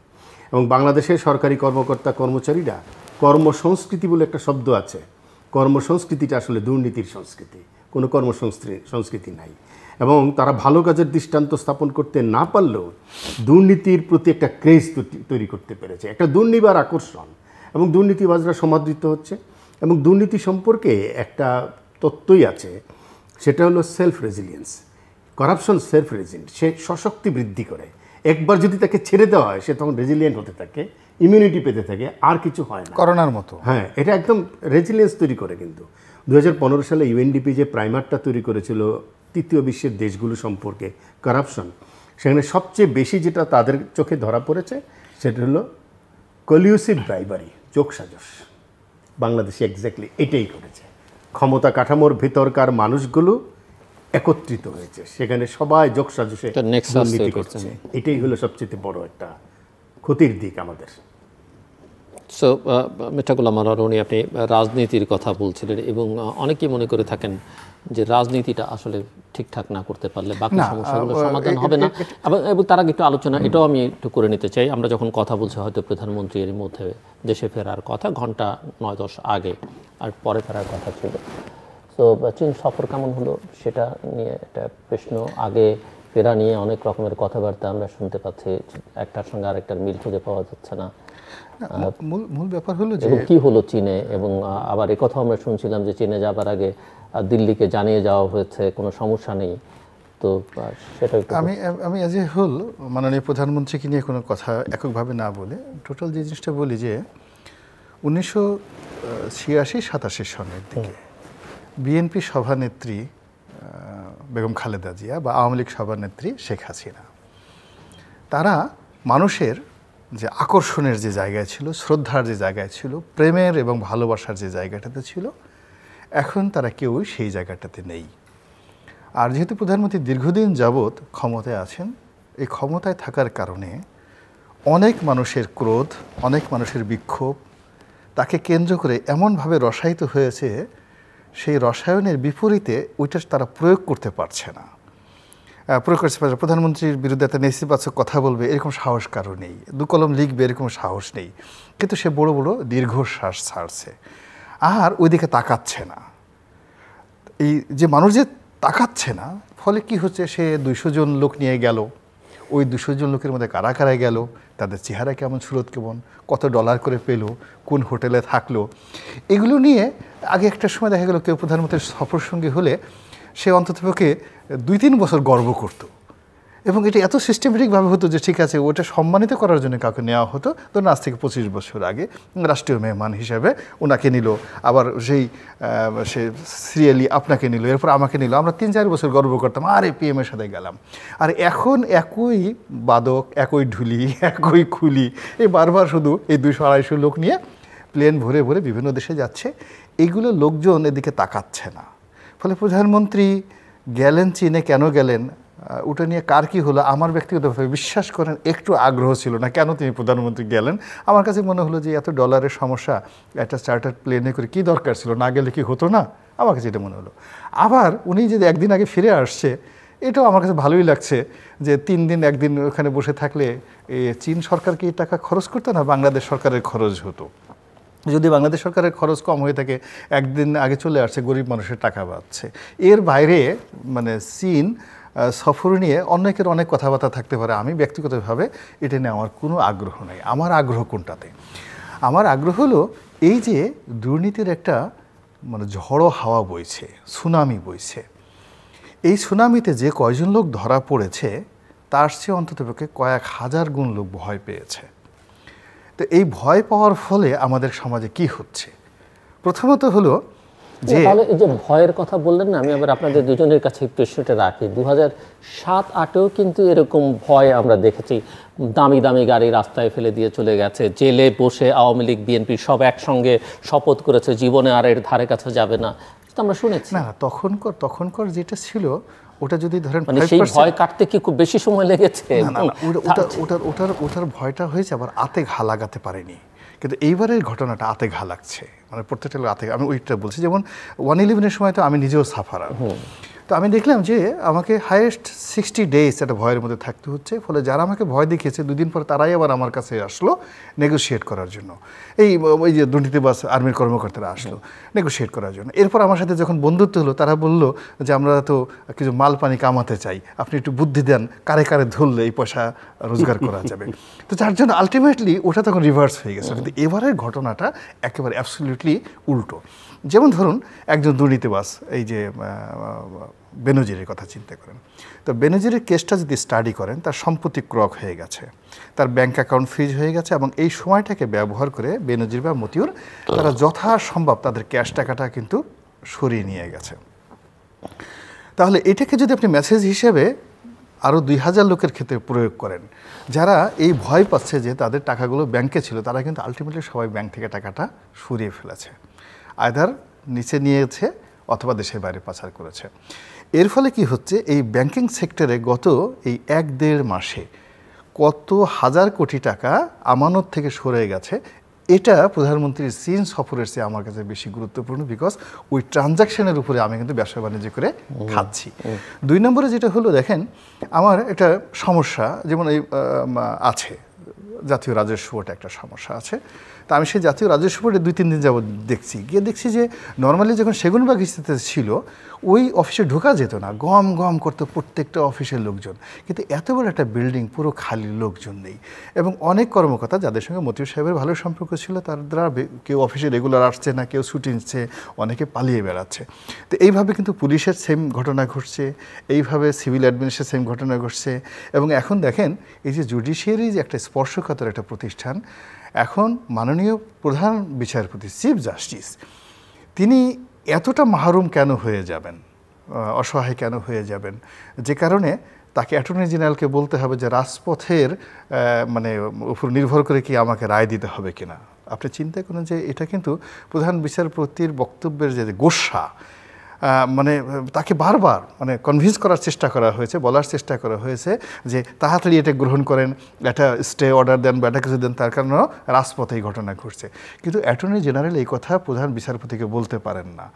এবং বাংলাদেশে সরকারি কর্মকর্তা কর্মচারীরা কর্মসংস্কৃতি বলে একটা শব্দ আছে কর্মসংস্কৃতিটা আসলে দুর্নীতির সংস্কৃতি কোনো কর্মসংস্কৃতি সংস্কৃতি নাই এবং তারা ভালো কাজের দৃষ্টান্ত স্থাপন করতে না পারলেও দুর্নীতির প্রতি একটা ক্রেজ তৈরি করতে পেরেছে একটা দুর্নিবার আকর্ষণ এবং দুর্নীতিবাজরা সমাদৃত হচ্ছে এবং দুর্নীতি সম্পর্কে একটা তত্ত্বই আছে সেটা হলো self resilience corruption self resilient সে সশক্তি বৃদ্ধি করে একবার যদি তাকে ছেড়ে দেওয়া হয় সে তখন রেজিলিয়েন্ট হতে থাকে ইমিউনিটি পেতে থাকে আর কিছু হয় না করোনার মতো হ্যাঁ এটা একদম রেজিলিয়েন্স তৈরি করে কিন্তু দু সালে ইউএনডিপি যে প্রাইমারটা তৈরি করেছিল তৃতীয় বিশ্বের দেশগুলো সম্পর্কে করাপশন সেখানে সবচেয়ে বেশি যেটা তাদের চোখে ধরা পড়েছে সেটা হলো কলিউসিভ ড্রাইভারি চোখ সাজস বাংলাদেশে এক্স্যাক্টলি এটাই করেছে ক্ষমতা কাঠামোর ভিতরকার মানুষগুলো একত্রিত হয়েছে সেখানে সবাই যোগসাজসে দুর্নীতি করছে এটাই হলো সবচেয়ে বড় একটা ক্ষতির দিক আমাদের সো uh, মিঠাকুল্লা মারারুনি আপনি রাজনীতির কথা বলছিলেন এবং অনেকেই মনে করে থাকেন যে রাজনীতিটা আসলে ঠিকঠাক না করতে পারলে বাকি সমস্যাগুলো সমাধান হবে না এবং তার আগে একটু আলোচনা এটাও আমি একটু করে নিতে চাই আমরা যখন কথা বলছি হয়তো প্রধানমন্ত্রী এর মধ্যে দেশে ফেরার কথা ঘন্টা নয় দশ আগে আর পরে ফেরার কথা ছিল তো চীন সফর কেমন হলো সেটা নিয়ে একটা প্রশ্ন আগে ফেরা নিয়ে অনেক রকমের কথাবার্তা আমরা শুনতে পাচ্ছি একটার সঙ্গে আরেকটার মিল খুঁজে পাওয়া যাচ্ছে না মূল মূল ব্যাপার হলো যে কি হলো চীনে এবং আবার কথা আমরা শুনছিলাম যে চীনে যাবার আগে দিল্লিকে জানিয়ে যাওয়া হয়েছে কোনো সমস্যা নেই তো সেটা আমি আমি অ্যাজ এ হোল মাননীয় প্রধানমন্ত্রীকে নিয়ে কোনো কথা এককভাবে না বলে টোটাল যে জিনিসটা বলি যে উনিশশো ছিয়াশি সাতাশির সনের দিকে বিএনপি সভানেত্রী বেগম খালেদা জিয়া বা আওয়ামী লীগ সভানেত্রী শেখ হাসিনা তারা মানুষের যে আকর্ষণের যে জায়গায় ছিল শ্রদ্ধার যে জায়গায় ছিল প্রেমের এবং ভালোবাসার যে জায়গাটাতে ছিল এখন তারা কেউ সেই জায়গাটাতে নেই আর যেহেতু প্রধানমন্ত্রী দীর্ঘদিন যাবৎ ক্ষমতায় আছেন এই ক্ষমতায় থাকার কারণে অনেক মানুষের ক্রোধ অনেক মানুষের বিক্ষোভ তাকে কেন্দ্র করে এমনভাবে রসায়িত হয়েছে সেই রসায়নের বিপরীতে ওইটা তারা প্রয়োগ করতে পারছে না প্রয়োগ করতে পারে প্রধানমন্ত্রীর বিরুদ্ধে একটা নেতিবাচক কথা বলবে এরকম সাহস কারো নেই দু কলম লিখবে এরকম সাহস নেই কিন্তু সে বড় বড় দীর্ঘশ্বাস ছাড়ছে আর ওই দিকে তাকাচ্ছে না এই যে মানুষ যে তাকাচ্ছে না ফলে কি হচ্ছে সে দুইশো জন লোক নিয়ে গেল ওই দুশো জন লোকের মধ্যে কারা কারা গেল তাদের চেহারা কেমন সুরত কেমন কত ডলার করে পেল কোন হোটেলে থাকলো এগুলো নিয়ে আগে একটা সময় দেখা গেল কেউ প্রধানমন্ত্রীর সফর সঙ্গে হলে সে অন্ততপক্ষে দুই তিন বছর গর্ব করত এবং এটা এত সিস্টেমেটিকভাবে হতো যে ঠিক আছে ওটা সম্মানিত করার জন্য কাউকে নেওয়া হতো ধরুন আজ থেকে পঁচিশ বছর আগে রাষ্ট্রীয় মেহমান হিসেবে ওনাকে নিল আবার সেই সে সিরিয়ালি আপনাকে নিল এরপর আমাকে নিল আমরা তিন চার বছর গর্ব করতাম আর এ পিএমের সাথে গেলাম আর এখন একই বাদক একই ঢুলি একই খুলি এই বারবার শুধু এই দুশো আড়াইশো লোক নিয়ে প্লেন ভরে ভরে বিভিন্ন দেশে যাচ্ছে এগুলো লোকজন এদিকে তাকাচ্ছে না ফলে প্রধানমন্ত্রী গেলেন চীনে কেন গেলেন ওটা নিয়ে কার কী হলো আমার ব্যক্তিগতভাবে বিশ্বাস করেন একটু আগ্রহ ছিল না কেন তিনি প্রধানমন্ত্রী গেলেন আমার কাছে মনে হলো যে এত ডলারের সমস্যা একটা চার্টার প্লেনে করে কি দরকার ছিল না গেলে কি হতো না আমার কাছে এটা মনে হলো আবার উনি যদি একদিন আগে ফিরে আসছে এটাও আমার কাছে ভালোই লাগছে যে তিন দিন একদিন ওখানে বসে থাকলে চীন সরকার কি টাকা খরচ করতো না বাংলাদেশ সরকারের খরচ হতো যদি বাংলাদেশ সরকারের খরচ কম হয়ে থাকে একদিন আগে চলে আসছে গরিব মানুষের টাকা পাচ্ছে এর বাইরে মানে চীন সফর নিয়ে অনেকের অনেক কথাবার্তা থাকতে পারে আমি ব্যক্তিগতভাবে এটা নিয়ে আমার কোনো আগ্রহ নেই আমার আগ্রহ কোনটাতে আমার আগ্রহ হলো এই যে দুর্নীতির একটা মানে ঝড়ো হাওয়া বইছে সুনামি বইছে এই সুনামিতে যে কয়জন লোক ধরা পড়েছে তার চেয়ে অন্ততপক্ষে কয়েক হাজার গুণ লোক ভয় পেয়েছে তো এই ভয় পাওয়ার ফলে আমাদের সমাজে কি হচ্ছে প্রথমত হলো যে তাহলে এই যে ভয়ের কথা বললেন না আমি আবার আপনাদের দুজনের কাছে প্রশ্নটা রাখি দু হাজার সাত আটেও কিন্তু এরকম ভয় আমরা দেখেছি দামি দামি গাড়ি রাস্তায় ফেলে দিয়ে চলে গেছে জেলে বসে আওয়ামী লীগ বিএনপি সব একসঙ্গে শপথ করেছে জীবনে আর এর ধারে কাছে যাবে না আমরা শুনেছি না তখনকার তখনকার যেটা ছিল ওটা যদি ধরেন মানে সেই ভয় কাটতে কি খুব বেশি সময় লেগেছে ওটা ওটার ওটার ওটার ভয়টা হয়েছে আবার আতে ঘা লাগাতে পারেনি কিন্তু এইবারের ঘটনাটা আতে ঘা লাগছে মানে প্রত্যেকটা আতে আমি ওইটা বলছি যেমন ওয়ান ইলেভেনের সময় তো আমি নিজেও সাফারা তো আমি দেখলাম যে আমাকে হায়েস্ট সিক্সটি ডেজ একটা ভয়ের মধ্যে থাকতে হচ্ছে ফলে যারা আমাকে ভয় দেখিয়েছে দুদিন পর তারাই আবার আমার কাছে আসলো নেগোসিয়েট করার জন্য এই ওই যে দুর্নীতিবাস আর্মির কর্মকর্তারা আসলো নেগোসিয়েট হ্যাঁ। করার জন্য এরপর আমার সাথে যখন বন্ধুত্ব হলো তারা বলল যে আমরা তো কিছু মাল পানি কামাতে চাই আপনি একটু বুদ্ধি দেন কারে কারে ধরলে এই পয়সা রোজগার করা যাবে তো যার জন্য আলটিমেটলি ওটা তখন রিভার্স হয়ে গেছে কিন্তু এবারের ঘটনাটা একেবারে অ্যাবসলিউটলি উল্টো যেমন ধরুন একজন দুর্নীতিবাস এই যে বেনজিরের কথা চিন্তা করেন তো বেনজিরের কেসটা যদি স্টাডি করেন তার সম্পত্তি ক্রক হয়ে গেছে তার ব্যাংক অ্যাকাউন্ট ফ্রিজ হয়ে গেছে এবং এই সময়টাকে ব্যবহার করে বেনজির বা মতিউর তারা যথাসম্ভব তাদের ক্যাশ টাকাটা কিন্তু সরিয়ে নিয়ে গেছে তাহলে এটাকে যদি আপনি মেসেজ হিসেবে আরও দুই হাজার লোকের ক্ষেত্রে প্রয়োগ করেন যারা এই ভয় পাচ্ছে যে তাদের টাকাগুলো ব্যাংকে ছিল তারা কিন্তু আলটিমেটলি সবাই ব্যাংক থেকে টাকাটা সরিয়ে ফেলেছে আয়দার নিচে নিয়েছে অথবা দেশের বাইরে পাচার করেছে এর ফলে কি হচ্ছে এই ব্যাংকিং সেক্টরে গত এই এক দেড় মাসে কত হাজার কোটি টাকা আমানত থেকে সরে গেছে এটা প্রধানমন্ত্রীর চীন সফরের চেয়ে আমার কাছে বেশি গুরুত্বপূর্ণ বিকজ ওই ট্রানজাকশনের উপরে আমি কিন্তু ব্যবসা বাণিজ্য করে খাচ্ছি দুই নম্বরে যেটা হলো দেখেন আমার এটা সমস্যা যেমন এই আছে জাতীয় রাজস্ব বোর্ডে একটা সমস্যা আছে তা আমি সেই জাতীয় রাজস্ব বোর্ডে দুই তিন দিন যাবত দেখছি গিয়ে দেখছি যে নর্মালি যখন বা স্থিতিতে ছিল ওই অফিসে ঢোকা যেত না গম গম করতো প্রত্যেকটা অফিসের লোকজন কিন্তু এত বড় একটা বিল্ডিং পুরো খালি লোকজন নেই এবং অনেক কর্মকর্তা যাদের সঙ্গে মতিউ সাহেবের ভালো সম্পর্ক ছিল তার দ্বারা কেউ অফিসে রেগুলার আসছে না কেউ ছুটি নিচ্ছে অনেকে পালিয়ে বেড়াচ্ছে তো এইভাবে কিন্তু পুলিশের সেম ঘটনা ঘটছে এইভাবে সিভিল অ্যাডমিনিস্ট্রেশন সেম ঘটনা ঘটছে এবং এখন দেখেন এই যে জুডিশিয়ারি যে একটা স্পর্শকতা স্বাধীনতার একটা প্রতিষ্ঠান এখন মাননীয় প্রধান বিচারপতি চিফ জাস্টিস তিনি এতটা মাহরুম কেন হয়ে যাবেন অসহায় কেন হয়ে যাবেন যে কারণে তাকে অ্যাটর্নি জেনারেলকে বলতে হবে যে রাজপথের মানে উপর নির্ভর করে কি আমাকে রায় দিতে হবে কিনা আপনি চিন্তা করেন যে এটা কিন্তু প্রধান বিচারপতির বক্তব্যের যে গোসা মানে তাকে বারবার মানে কনভিন্স করার চেষ্টা করা হয়েছে বলার চেষ্টা করা হয়েছে যে তাড়াতাড়ি এটা গ্রহণ করেন এটা স্টে অর্ডার দেন বা কিছু দেন তার কারণে রাজপথে এই ঘটনা ঘটছে কিন্তু অ্যাটর্নি জেনারেল এই কথা প্রধান বিচারপতিকে বলতে পারেন না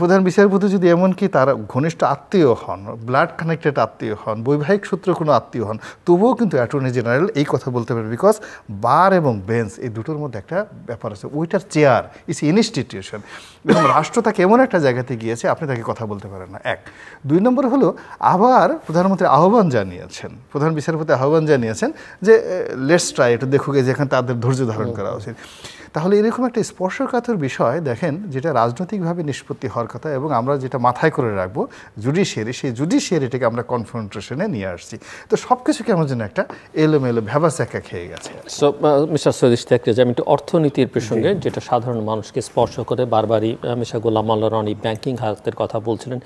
প্রধান বিচারপতি যদি এমনকি তারা ঘনিষ্ঠ আত্মীয় হন ব্লাড কানেক্টেড আত্মীয় হন বৈবাহিক সূত্রে কোনো আত্মীয় হন তবুও কিন্তু অ্যাটর্নি জেনারেল এই কথা বলতে পারে বিকজ বার এবং বেঞ্চ এই দুটোর মধ্যে একটা ব্যাপার আছে ওইটার চেয়ার ইস ইনস্টিটিউশন এবং রাষ্ট্র তাকে এমন একটা জায়গাতে গিয়েছে আপনি তাকে কথা বলতে পারেন না এক দুই নম্বর হলো আবার প্রধানমন্ত্রী আহ্বান জানিয়েছেন প্রধান বিচারপতি আহ্বান জানিয়েছেন যে লেটস ট্রাই এটা দেখুক যেখানে তাদের ধৈর্য ধারণ করা উচিত তাহলে এরকম একটা স্পর্শকাতর বিষয় দেখেন যেটা রাজনৈতিকভাবে নিষ্পত্তি হওয়ার কথা এবং আমরা যেটা মাথায় করে রাখবো জুডিশিয়ারি সেই জুডিশিয়ারিটাকে আমরা কনফ্রন্টেশনে নিয়ে আসছি তো সব কিছু কেমন যেন একটা এলোমেলো একা খেয়ে গেছে সো মিস্টার সৈদিস থেকে যে আমি একটু অর্থনীতির প্রসঙ্গে যেটা সাধারণ মানুষকে স্পর্শ করে বারবারই মিশা গোলাম আল্লাহ রনি ব্যাংকিং খাতের কথা বলছিলেন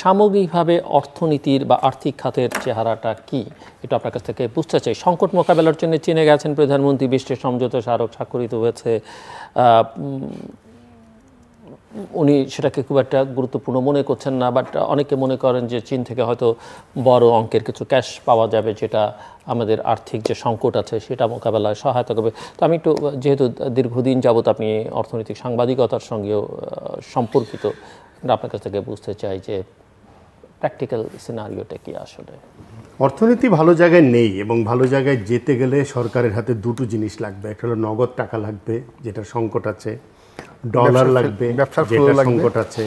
সামগ্রিকভাবে অর্থনীতির বা আর্থিক খাতের চেহারাটা কি এটা আপনার কাছ থেকে বুঝতে চাই সংকট মোকাবেলার জন্য চিনে গেছেন প্রধানমন্ত্রী বিশ্বের সমঝোতা স্মারক স্বাক্ষরিত হয়েছে উনি সেটাকে খুব একটা গুরুত্বপূর্ণ মনে করছেন না বাট অনেকে মনে করেন যে চীন থেকে হয়তো বড় অঙ্কের কিছু ক্যাশ পাওয়া যাবে যেটা আমাদের আর্থিক যে সংকট আছে সেটা মোকাবেলায় সহায়তা করবে তো আমি একটু যেহেতু দীর্ঘদিন যাবৎ আপনি অর্থনৈতিক সাংবাদিকতার সঙ্গেও সম্পর্কিত আপনার কাছ থেকে বুঝতে চাই যে প্র্যাকটিক্যাল সিনারিওটা কি আসলে অর্থনীতি ভালো জায়গায় নেই এবং ভালো জায়গায় যেতে গেলে সরকারের হাতে দুটো জিনিস লাগবে একটা হলো নগদ টাকা লাগবে যেটা সংকট আছে ডলার লাগবে যেটা সংকট আছে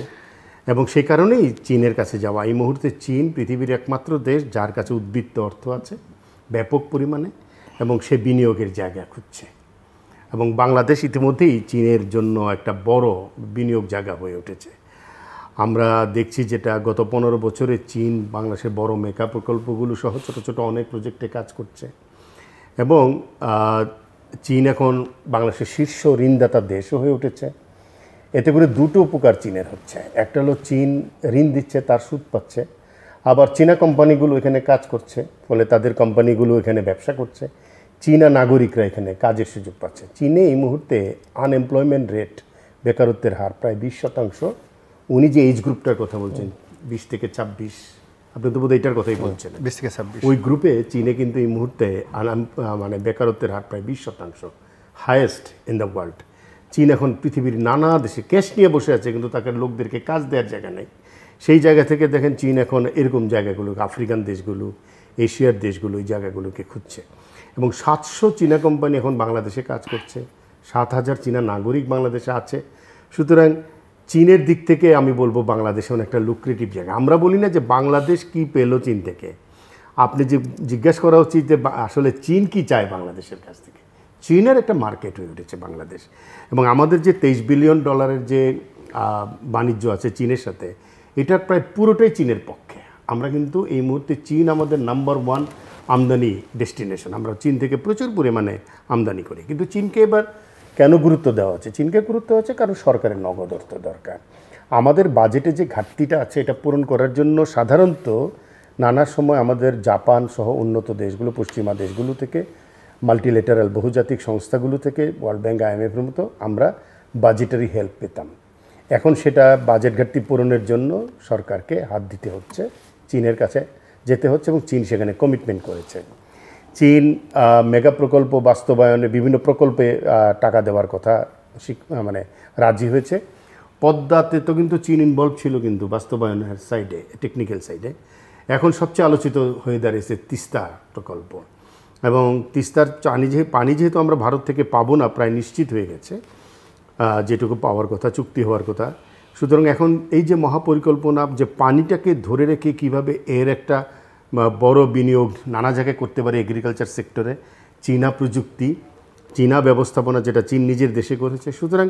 এবং সেই কারণেই চীনের কাছে যাওয়া এই মুহূর্তে চীন পৃথিবীর একমাত্র দেশ যার কাছে উদ্বৃত্ত অর্থ আছে ব্যাপক পরিমাণে এবং সে বিনিয়োগের জায়গা খুঁজছে এবং বাংলাদেশ ইতিমধ্যেই চীনের জন্য একটা বড় বিনিয়োগ জায়গা হয়ে উঠেছে আমরা দেখছি যেটা গত পনেরো বছরে চীন বাংলাদেশের বড় মেকা প্রকল্পগুলো সহ ছোটো ছোটো অনেক প্রজেক্টে কাজ করছে এবং চীন এখন বাংলাদেশের শীর্ষ ঋণদাতা দেশও হয়ে উঠেছে এতে করে দুটো উপকার চীনের হচ্ছে একটা হলো চীন ঋণ দিচ্ছে তার সুদ পাচ্ছে আবার চীনা কোম্পানিগুলো এখানে কাজ করছে ফলে তাদের কোম্পানিগুলো এখানে ব্যবসা করছে চীনা নাগরিকরা এখানে কাজের সুযোগ পাচ্ছে চীনে এই মুহূর্তে আনএমপ্লয়মেন্ট রেট বেকারত্বের হার প্রায় বিশ শতাংশ উনি যে এজ গ্রুপটার কথা বলছেন বিশ থেকে ছাব্বিশ আপনি তো বোধহয় এটার কথাই বলছেন হ্যাঁ, বিশ থেকে ছাব্বিশ ওই গ্রুপে চীনে কিন্তু এই মুহূর্তে মানে বেকারত্বের হার প্রায় বিশ শতাংশ হায়েস্ট ইন দ্য ওয়ার্ল্ড চীন এখন পৃথিবীর নানা দেশে ক্যাশ নিয়ে বসে আছে কিন্তু তাকে লোকদেরকে কাজ দেওয়ার জায়গা নেই সেই জায়গা থেকে দেখেন চীন এখন এরকম জায়গাগুলো আফ্রিকান দেশগুলো এশিয়ার দেশগুলো এই জায়গাগুলোকে খুঁজছে এবং সাতশো চীনা কোম্পানি এখন বাংলাদেশে কাজ করছে সাত হাজার চীনা নাগরিক বাংলাদেশে আছে সুতরাং চীনের দিক থেকে আমি বলবো বাংলাদেশ অনেকটা একটা লুক্রেটিভ জায়গা আমরা বলি না যে বাংলাদেশ কি পেলো চীন থেকে আপনি যে জিজ্ঞেস করা উচিত যে আসলে চীন কি চায় বাংলাদেশের কাছ থেকে চীনের একটা মার্কেট হয়ে উঠেছে বাংলাদেশ এবং আমাদের যে তেইশ বিলিয়ন ডলারের যে বাণিজ্য আছে চীনের সাথে এটার প্রায় পুরোটাই চীনের পক্ষে আমরা কিন্তু এই মুহূর্তে চীন আমাদের নাম্বার ওয়ান আমদানি ডেস্টিনেশন আমরা চীন থেকে প্রচুর পরিমাণে আমদানি করি কিন্তু চীনকে এবার কেন গুরুত্ব দেওয়া হচ্ছে চীনকে গুরুত্ব হচ্ছে কারণ সরকারের নগদ অর্থ দরকার আমাদের বাজেটে যে ঘাটতিটা আছে এটা পূরণ করার জন্য সাধারণত নানা সময় আমাদের জাপান সহ উন্নত দেশগুলো পশ্চিমা দেশগুলো থেকে মাল্টিলেটারাল বহুজাতিক সংস্থাগুলো থেকে ওয়ার্ল্ড ব্যাঙ্ক আইএমএফের মতো আমরা বাজেটারি হেল্প পেতাম এখন সেটা বাজেট ঘাটতি পূরণের জন্য সরকারকে হাত দিতে হচ্ছে চীনের কাছে যেতে হচ্ছে এবং চীন সেখানে কমিটমেন্ট করেছে চীন মেগা প্রকল্প বাস্তবায়নে বিভিন্ন প্রকল্পে টাকা দেওয়ার কথা মানে রাজি হয়েছে পদ্মাতে তো কিন্তু চীন ইনভলভ ছিল কিন্তু বাস্তবায়নের সাইডে টেকনিক্যাল সাইডে এখন সবচেয়ে আলোচিত হয়ে দাঁড়িয়েছে তিস্তা প্রকল্প এবং তিস্তার পানি যে পানি যেহেতু আমরা ভারত থেকে পাবো না প্রায় নিশ্চিত হয়ে গেছে যেটুকু পাওয়ার কথা চুক্তি হওয়ার কথা সুতরাং এখন এই যে মহাপরিকল্পনা যে পানিটাকে ধরে রেখে কিভাবে এর একটা বড় বিনিয়োগ নানা জায়গায় করতে পারে এগ্রিকালচার সেক্টরে চীনা প্রযুক্তি চীনা ব্যবস্থাপনা যেটা চীন নিজের দেশে করেছে সুতরাং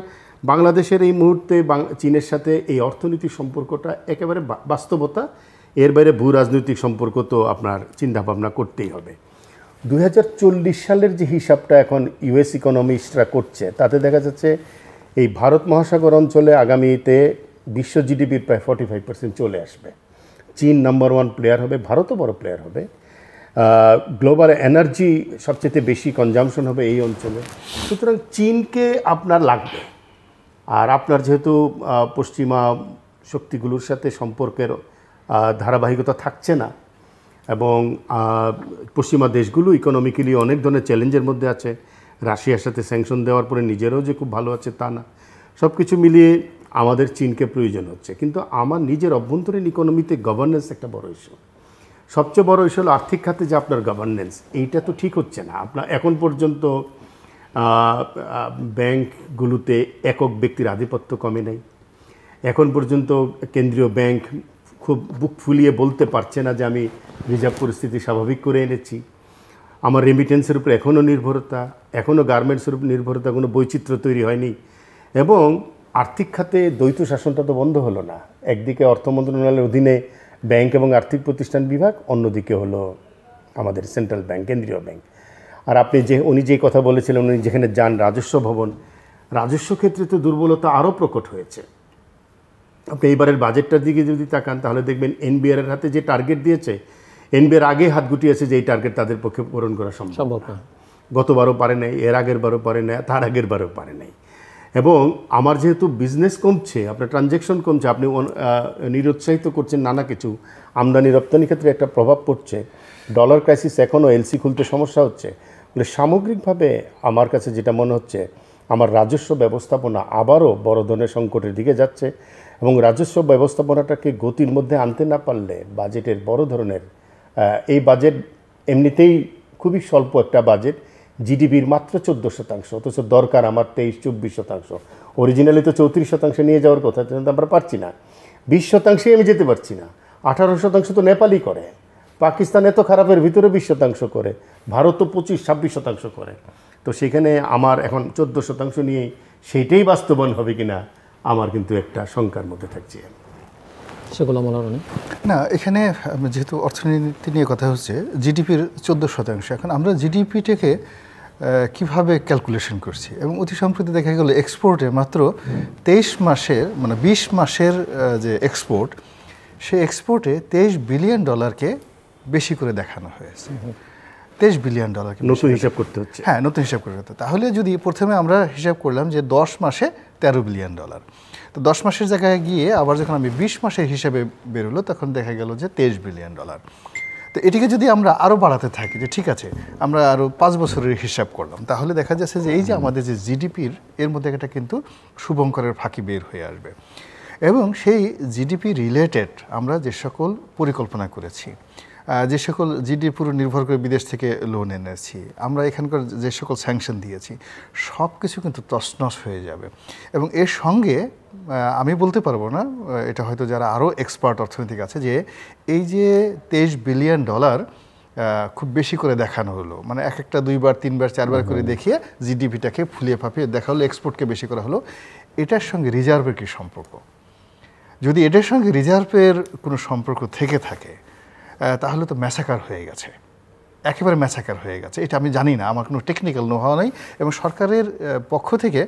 বাংলাদেশের এই মুহূর্তে চীনের সাথে এই অর্থনৈতিক সম্পর্কটা একেবারে বাস্তবতা এর বাইরে ভূ রাজনৈতিক সম্পর্ক তো আপনার চিন্তাভাবনা করতেই হবে দু সালের যে হিসাবটা এখন ইউএস ইকোনমিস্টরা করছে তাতে দেখা যাচ্ছে এই ভারত মহাসাগর অঞ্চলে আগামীতে বিশ্ব জিডিপির প্রায় ফর্টি ফাইভ পার্সেন্ট চলে আসবে চীন নাম্বার ওয়ান প্লেয়ার হবে ভারতও বড় প্লেয়ার হবে গ্লোবাল এনার্জি সবচেয়ে বেশি কনজামশন হবে এই অঞ্চলে সুতরাং চীনকে আপনার লাগবে আর আপনার যেহেতু পশ্চিমা শক্তিগুলোর সাথে সম্পর্কের ধারাবাহিকতা থাকছে না এবং পশ্চিমা দেশগুলো ইকোনমিক্যালি অনেক ধরনের চ্যালেঞ্জের মধ্যে আছে রাশিয়ার সাথে স্যাংশন দেওয়ার পরে নিজেরাও যে খুব ভালো আছে তা না সব কিছু মিলিয়ে আমাদের চীনকে প্রয়োজন হচ্ছে কিন্তু আমার নিজের অভ্যন্তরীণ ইকোনমিতে গভর্নেন্স একটা বড় ইস্যু সবচেয়ে বড় ইস্যু হলো আর্থিক খাতে যে আপনার গভর্নেন্স এইটা তো ঠিক হচ্ছে না আপনার এখন পর্যন্ত ব্যাংকগুলোতে একক ব্যক্তির আধিপত্য কমে নেই এখন পর্যন্ত কেন্দ্রীয় ব্যাংক খুব বুক ফুলিয়ে বলতে পারছে না যে আমি রিজার্ভ পরিস্থিতি স্বাভাবিক করে এনেছি আমার রেমিটেন্সের উপর এখনও নির্ভরতা এখনও গার্মেন্টসের উপর নির্ভরতা কোনো বৈচিত্র্য তৈরি হয়নি এবং আর্থিক খাতে দ্বৈত শাসনটা তো বন্ধ হলো না একদিকে অর্থ মন্ত্রণালয়ের অধীনে ব্যাংক এবং আর্থিক প্রতিষ্ঠান বিভাগ অন্যদিকে হলো আমাদের সেন্ট্রাল ব্যাংক কেন্দ্রীয় ব্যাংক আর আপনি যে উনি যে কথা বলেছিলেন উনি যেখানে যান রাজস্ব ভবন রাজস্ব ক্ষেত্রে তো দুর্বলতা আরও প্রকট হয়েছে আপনি এইবারের বাজেটটার দিকে যদি তাকান তাহলে দেখবেন এনবিআর এর হাতে যে টার্গেট দিয়েছে এনবিআর আগে হাত গুটিয়েছে যে এই টার্গেট তাদের পক্ষে পূরণ করা সম্ভব না গতবারও পারে নাই এর আগের বারও পারে নাই তার আগের বারও পারে নাই এবং আমার যেহেতু বিজনেস কমছে আপনার ট্রানজ্যাকশন কমছে আপনি নিরুৎসাহিত করছেন নানা কিছু আমদানি রপ্তানি ক্ষেত্রে একটা প্রভাব পড়ছে ডলার ক্রাইসিস এখনও এলসি খুলতে সমস্যা হচ্ছে বলে সামগ্রিকভাবে আমার কাছে যেটা মনে হচ্ছে আমার রাজস্ব ব্যবস্থাপনা আবারও বড় ধরনের সংকটের দিকে যাচ্ছে এবং রাজস্ব ব্যবস্থাপনাটাকে গতির মধ্যে আনতে না পারলে বাজেটের বড় ধরনের এই বাজেট এমনিতেই খুবই স্বল্প একটা বাজেট জিডিপির মাত্র চোদ্দ শতাংশ অথচ দরকার আমার তেইশ চব্বিশ শতাংশ অরিজিনালি তো চৌত্রিশ শতাংশে নিয়ে যাওয়ার কথা কিন্তু আমরা পারছি না বিশ শতাংশে আমি যেতে পারছি না আঠারো শতাংশ তো নেপালই করে পাকিস্তান এত খারাপের ভিতরে বিশ শতাংশ করে ভারত তো পঁচিশ ছাব্বিশ শতাংশ করে তো সেখানে আমার এখন চোদ্দো শতাংশ নিয়ে সেইটাই বাস্তবায়ন হবে কি না আমার কিন্তু একটা শঙ্কার মধ্যে থাকছে সেগুলো আমার না এখানে যেহেতু অর্থনীতি নিয়ে কথা হচ্ছে জিডিপির চোদ্দো শতাংশ এখন আমরা জিডিপিটাকে কিভাবে ক্যালকুলেশন করছি এবং অতি সম্প্রতি দেখা গেল এক্সপোর্টে মাত্র তেইশ মাসের মানে বিশ মাসের যে এক্সপোর্ট সেই এক্সপোর্টে তেইশ বিলিয়ন ডলারকে বেশি করে দেখানো হয়েছে তেইশ বিলিয়ন ডলারকে নতুন হিসাব করতে হচ্ছে হ্যাঁ নতুন হিসাব করতে হচ্ছে তাহলে যদি প্রথমে আমরা হিসাব করলাম যে দশ মাসে তেরো বিলিয়ন ডলার তো দশ মাসের জায়গায় গিয়ে আবার যখন আমি বিশ মাসের হিসাবে বেরোলো তখন দেখা গেল যে তেইশ বিলিয়ন ডলার তো এটিকে যদি আমরা আরও বাড়াতে থাকি যে ঠিক আছে আমরা আরও পাঁচ বছরের হিসাব করলাম তাহলে দেখা যাচ্ছে যে এই যে আমাদের যে জিডিপির এর মধ্যে একটা কিন্তু শুভঙ্করের ফাঁকি বের হয়ে আসবে এবং সেই জিডিপি রিলেটেড আমরা যে সকল পরিকল্পনা করেছি যে সকল জিডিপি পুরো নির্ভর করে বিদেশ থেকে লোন এনেছি আমরা এখানকার যে সকল স্যাংশন দিয়েছি সব কিছু কিন্তু তসনস হয়ে যাবে এবং এর সঙ্গে আমি বলতে পারবো না এটা হয়তো যারা আরও এক্সপার্ট অর্থনৈতিক আছে যে এই যে তেইশ বিলিয়ন ডলার খুব বেশি করে দেখানো হলো মানে এক একটা দুইবার তিনবার চারবার করে দেখিয়ে জিডিপিটাকে ফুলিয়ে ফাঁপিয়ে দেখা হলো এক্সপোর্টকে বেশি করা হলো এটার সঙ্গে রিজার্ভের কী সম্পর্ক যদি এটার সঙ্গে রিজার্ভের কোনো সম্পর্ক থেকে থাকে তাহলে তো ম্যাসাকার হয়ে গেছে একেবারে ম্যাসাকার হয়ে গেছে এটা আমি জানি না আমার কোনো টেকনিক্যাল হওয়া নেই এবং সরকারের পক্ষ থেকে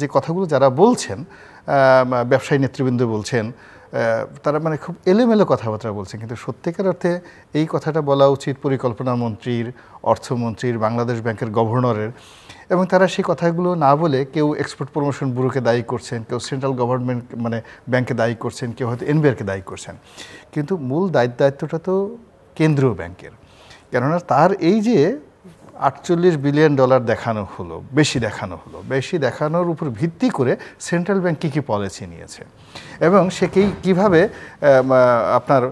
যে কথাগুলো যারা বলছেন ব্যবসায়ী নেতৃবৃন্দ বলছেন তারা মানে খুব এলোমেলো কথাবার্তা বলছেন কিন্তু সত্যিকার অর্থে এই কথাটা বলা উচিত পরিকল্পনা মন্ত্রীর অর্থমন্ত্রীর বাংলাদেশ ব্যাংকের গভর্নরের এবং তারা সেই কথাগুলো না বলে কেউ এক্সপোর্ট প্রমোশন ব্যুরোকে দায়ী করছেন কেউ সেন্ট্রাল গভর্নমেন্ট মানে ব্যাংকে দায়ী করছেন কেউ হয়তো এনবিআরকে দায়ী করছেন কিন্তু মূল দায়িত্ব দায়িত্বটা তো কেন্দ্রীয় ব্যাংকের কেননা তার এই যে আটচল্লিশ বিলিয়ন ডলার দেখানো হলো বেশি দেখানো হলো বেশি দেখানোর উপর ভিত্তি করে সেন্ট্রাল ব্যাংক কী কী পলিসি নিয়েছে এবং সে কী কীভাবে আপনার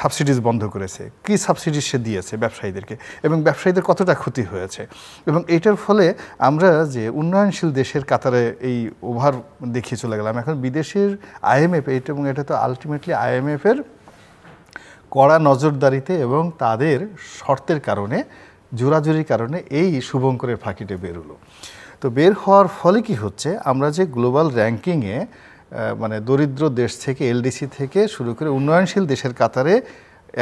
সাবসিডিজ বন্ধ করেছে কি সাবসিডি সে দিয়েছে ব্যবসায়ীদেরকে এবং ব্যবসায়ীদের কতটা ক্ষতি হয়েছে এবং এটার ফলে আমরা যে উন্নয়নশীল দেশের কাতারে এই ওভার দেখিয়ে চলে গেলাম এখন বিদেশের আইএমএফ এটা এবং এটা তো আলটিমেটলি আইএমএফের কড়া নজরদারিতে এবং তাদের শর্তের কারণে জোরাজুরির কারণে এই শুভঙ্করের ফাঁকিটে বেরোলো তো বের হওয়ার ফলে কি হচ্ছে আমরা যে গ্লোবাল র্যাঙ্কিংয়ে মানে দরিদ্র দেশ থেকে এলডিসি থেকে শুরু করে উন্নয়নশীল দেশের কাতারে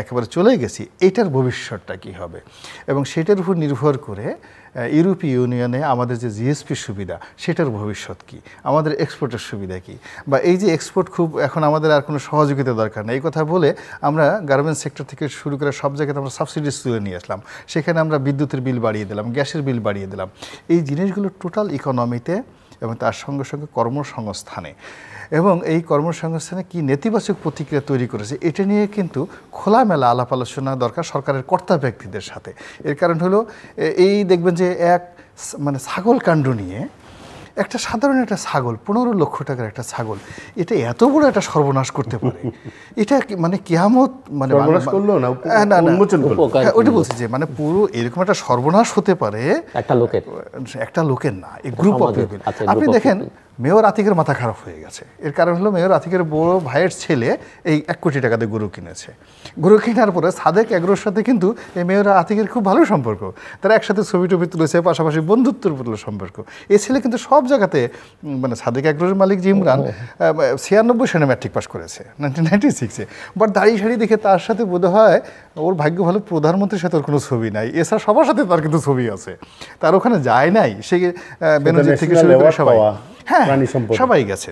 একেবারে চলে গেছি এটার ভবিষ্যৎটা কি হবে এবং সেটার উপর নির্ভর করে ইউরোপীয় ইউনিয়নে আমাদের যে জিএসপি সুবিধা সেটার ভবিষ্যৎ কি আমাদের এক্সপোর্টের সুবিধা কি বা এই যে এক্সপোর্ট খুব এখন আমাদের আর কোনো সহযোগিতা দরকার নেই এই কথা বলে আমরা গার্মেন্টস সেক্টর থেকে শুরু করে সব জায়গাতে আমরা সাবসিডিজ তুলে নিয়ে আসলাম সেখানে আমরা বিদ্যুতের বিল বাড়িয়ে দিলাম গ্যাসের বিল বাড়িয়ে দিলাম এই জিনিসগুলো টোটাল ইকোনমিতে এবং তার সঙ্গে সঙ্গে কর্মসংস্থানে এবং এই কর্মসংস্থানে কি নেতিবাচক প্রতিক্রিয়া তৈরি করেছে এটা নিয়ে কিন্তু খোলামেলা আলাপ আলোচনা দরকার সরকারের কর্তা ব্যক্তিদের সাথে এর কারণ হলো এই দেখবেন যে এক মানে ছাগল কাণ্ড নিয়ে একটা সাধারণ একটা ছাগল পনেরো লক্ষ টাকার একটা ছাগল এটা এত বড় একটা সর্বনাশ করতে পারে এটা মানে কেয়ামত মানে হ্যাঁ, ওইটা বলছি যে মানে পুরো এরকম একটা সর্বনাশ হতে পারে একটা লোকের একটা লোকের না গ্রুপ অফ পিপল আপনি দেখেন মেয়র আতিকের মাথা খারাপ হয়ে গেছে এর কারণ হলো মেয়র আতিকের বড় ভাইয়ের ছেলে এই এক কোটি টাকা দিয়ে গরু কিনেছে গরু কেনার পরে সাদেক এগরোর সাথে কিন্তু এই মেয়র আতিকের খুব ভালো সম্পর্ক তারা একসাথে ছবি টবি তুলেছে পাশাপাশি বন্ধুত্বের বদলে সম্পর্ক এই ছেলে কিন্তু সব জায়গাতে মানে সাদেক এগরোর মালিক যে ইমরান ছিয়ানব্বই সালে ম্যাট্রিক পাস করেছে নাইনটিন নাইনটি সিক্সে বাট দাঁড়িয়ে সারি দেখে তার সাথে বোধ হয় ওর ভাগ্য ভালো প্রধানমন্ত্রীর সাথে ওর কোনো ছবি নাই এছাড়া সবার সাথে তার কিন্তু ছবি আছে তার ওখানে যায় নাই সে বেনার্জি থেকে শুরু করে সবাই হ্যাঁ সবাই গেছে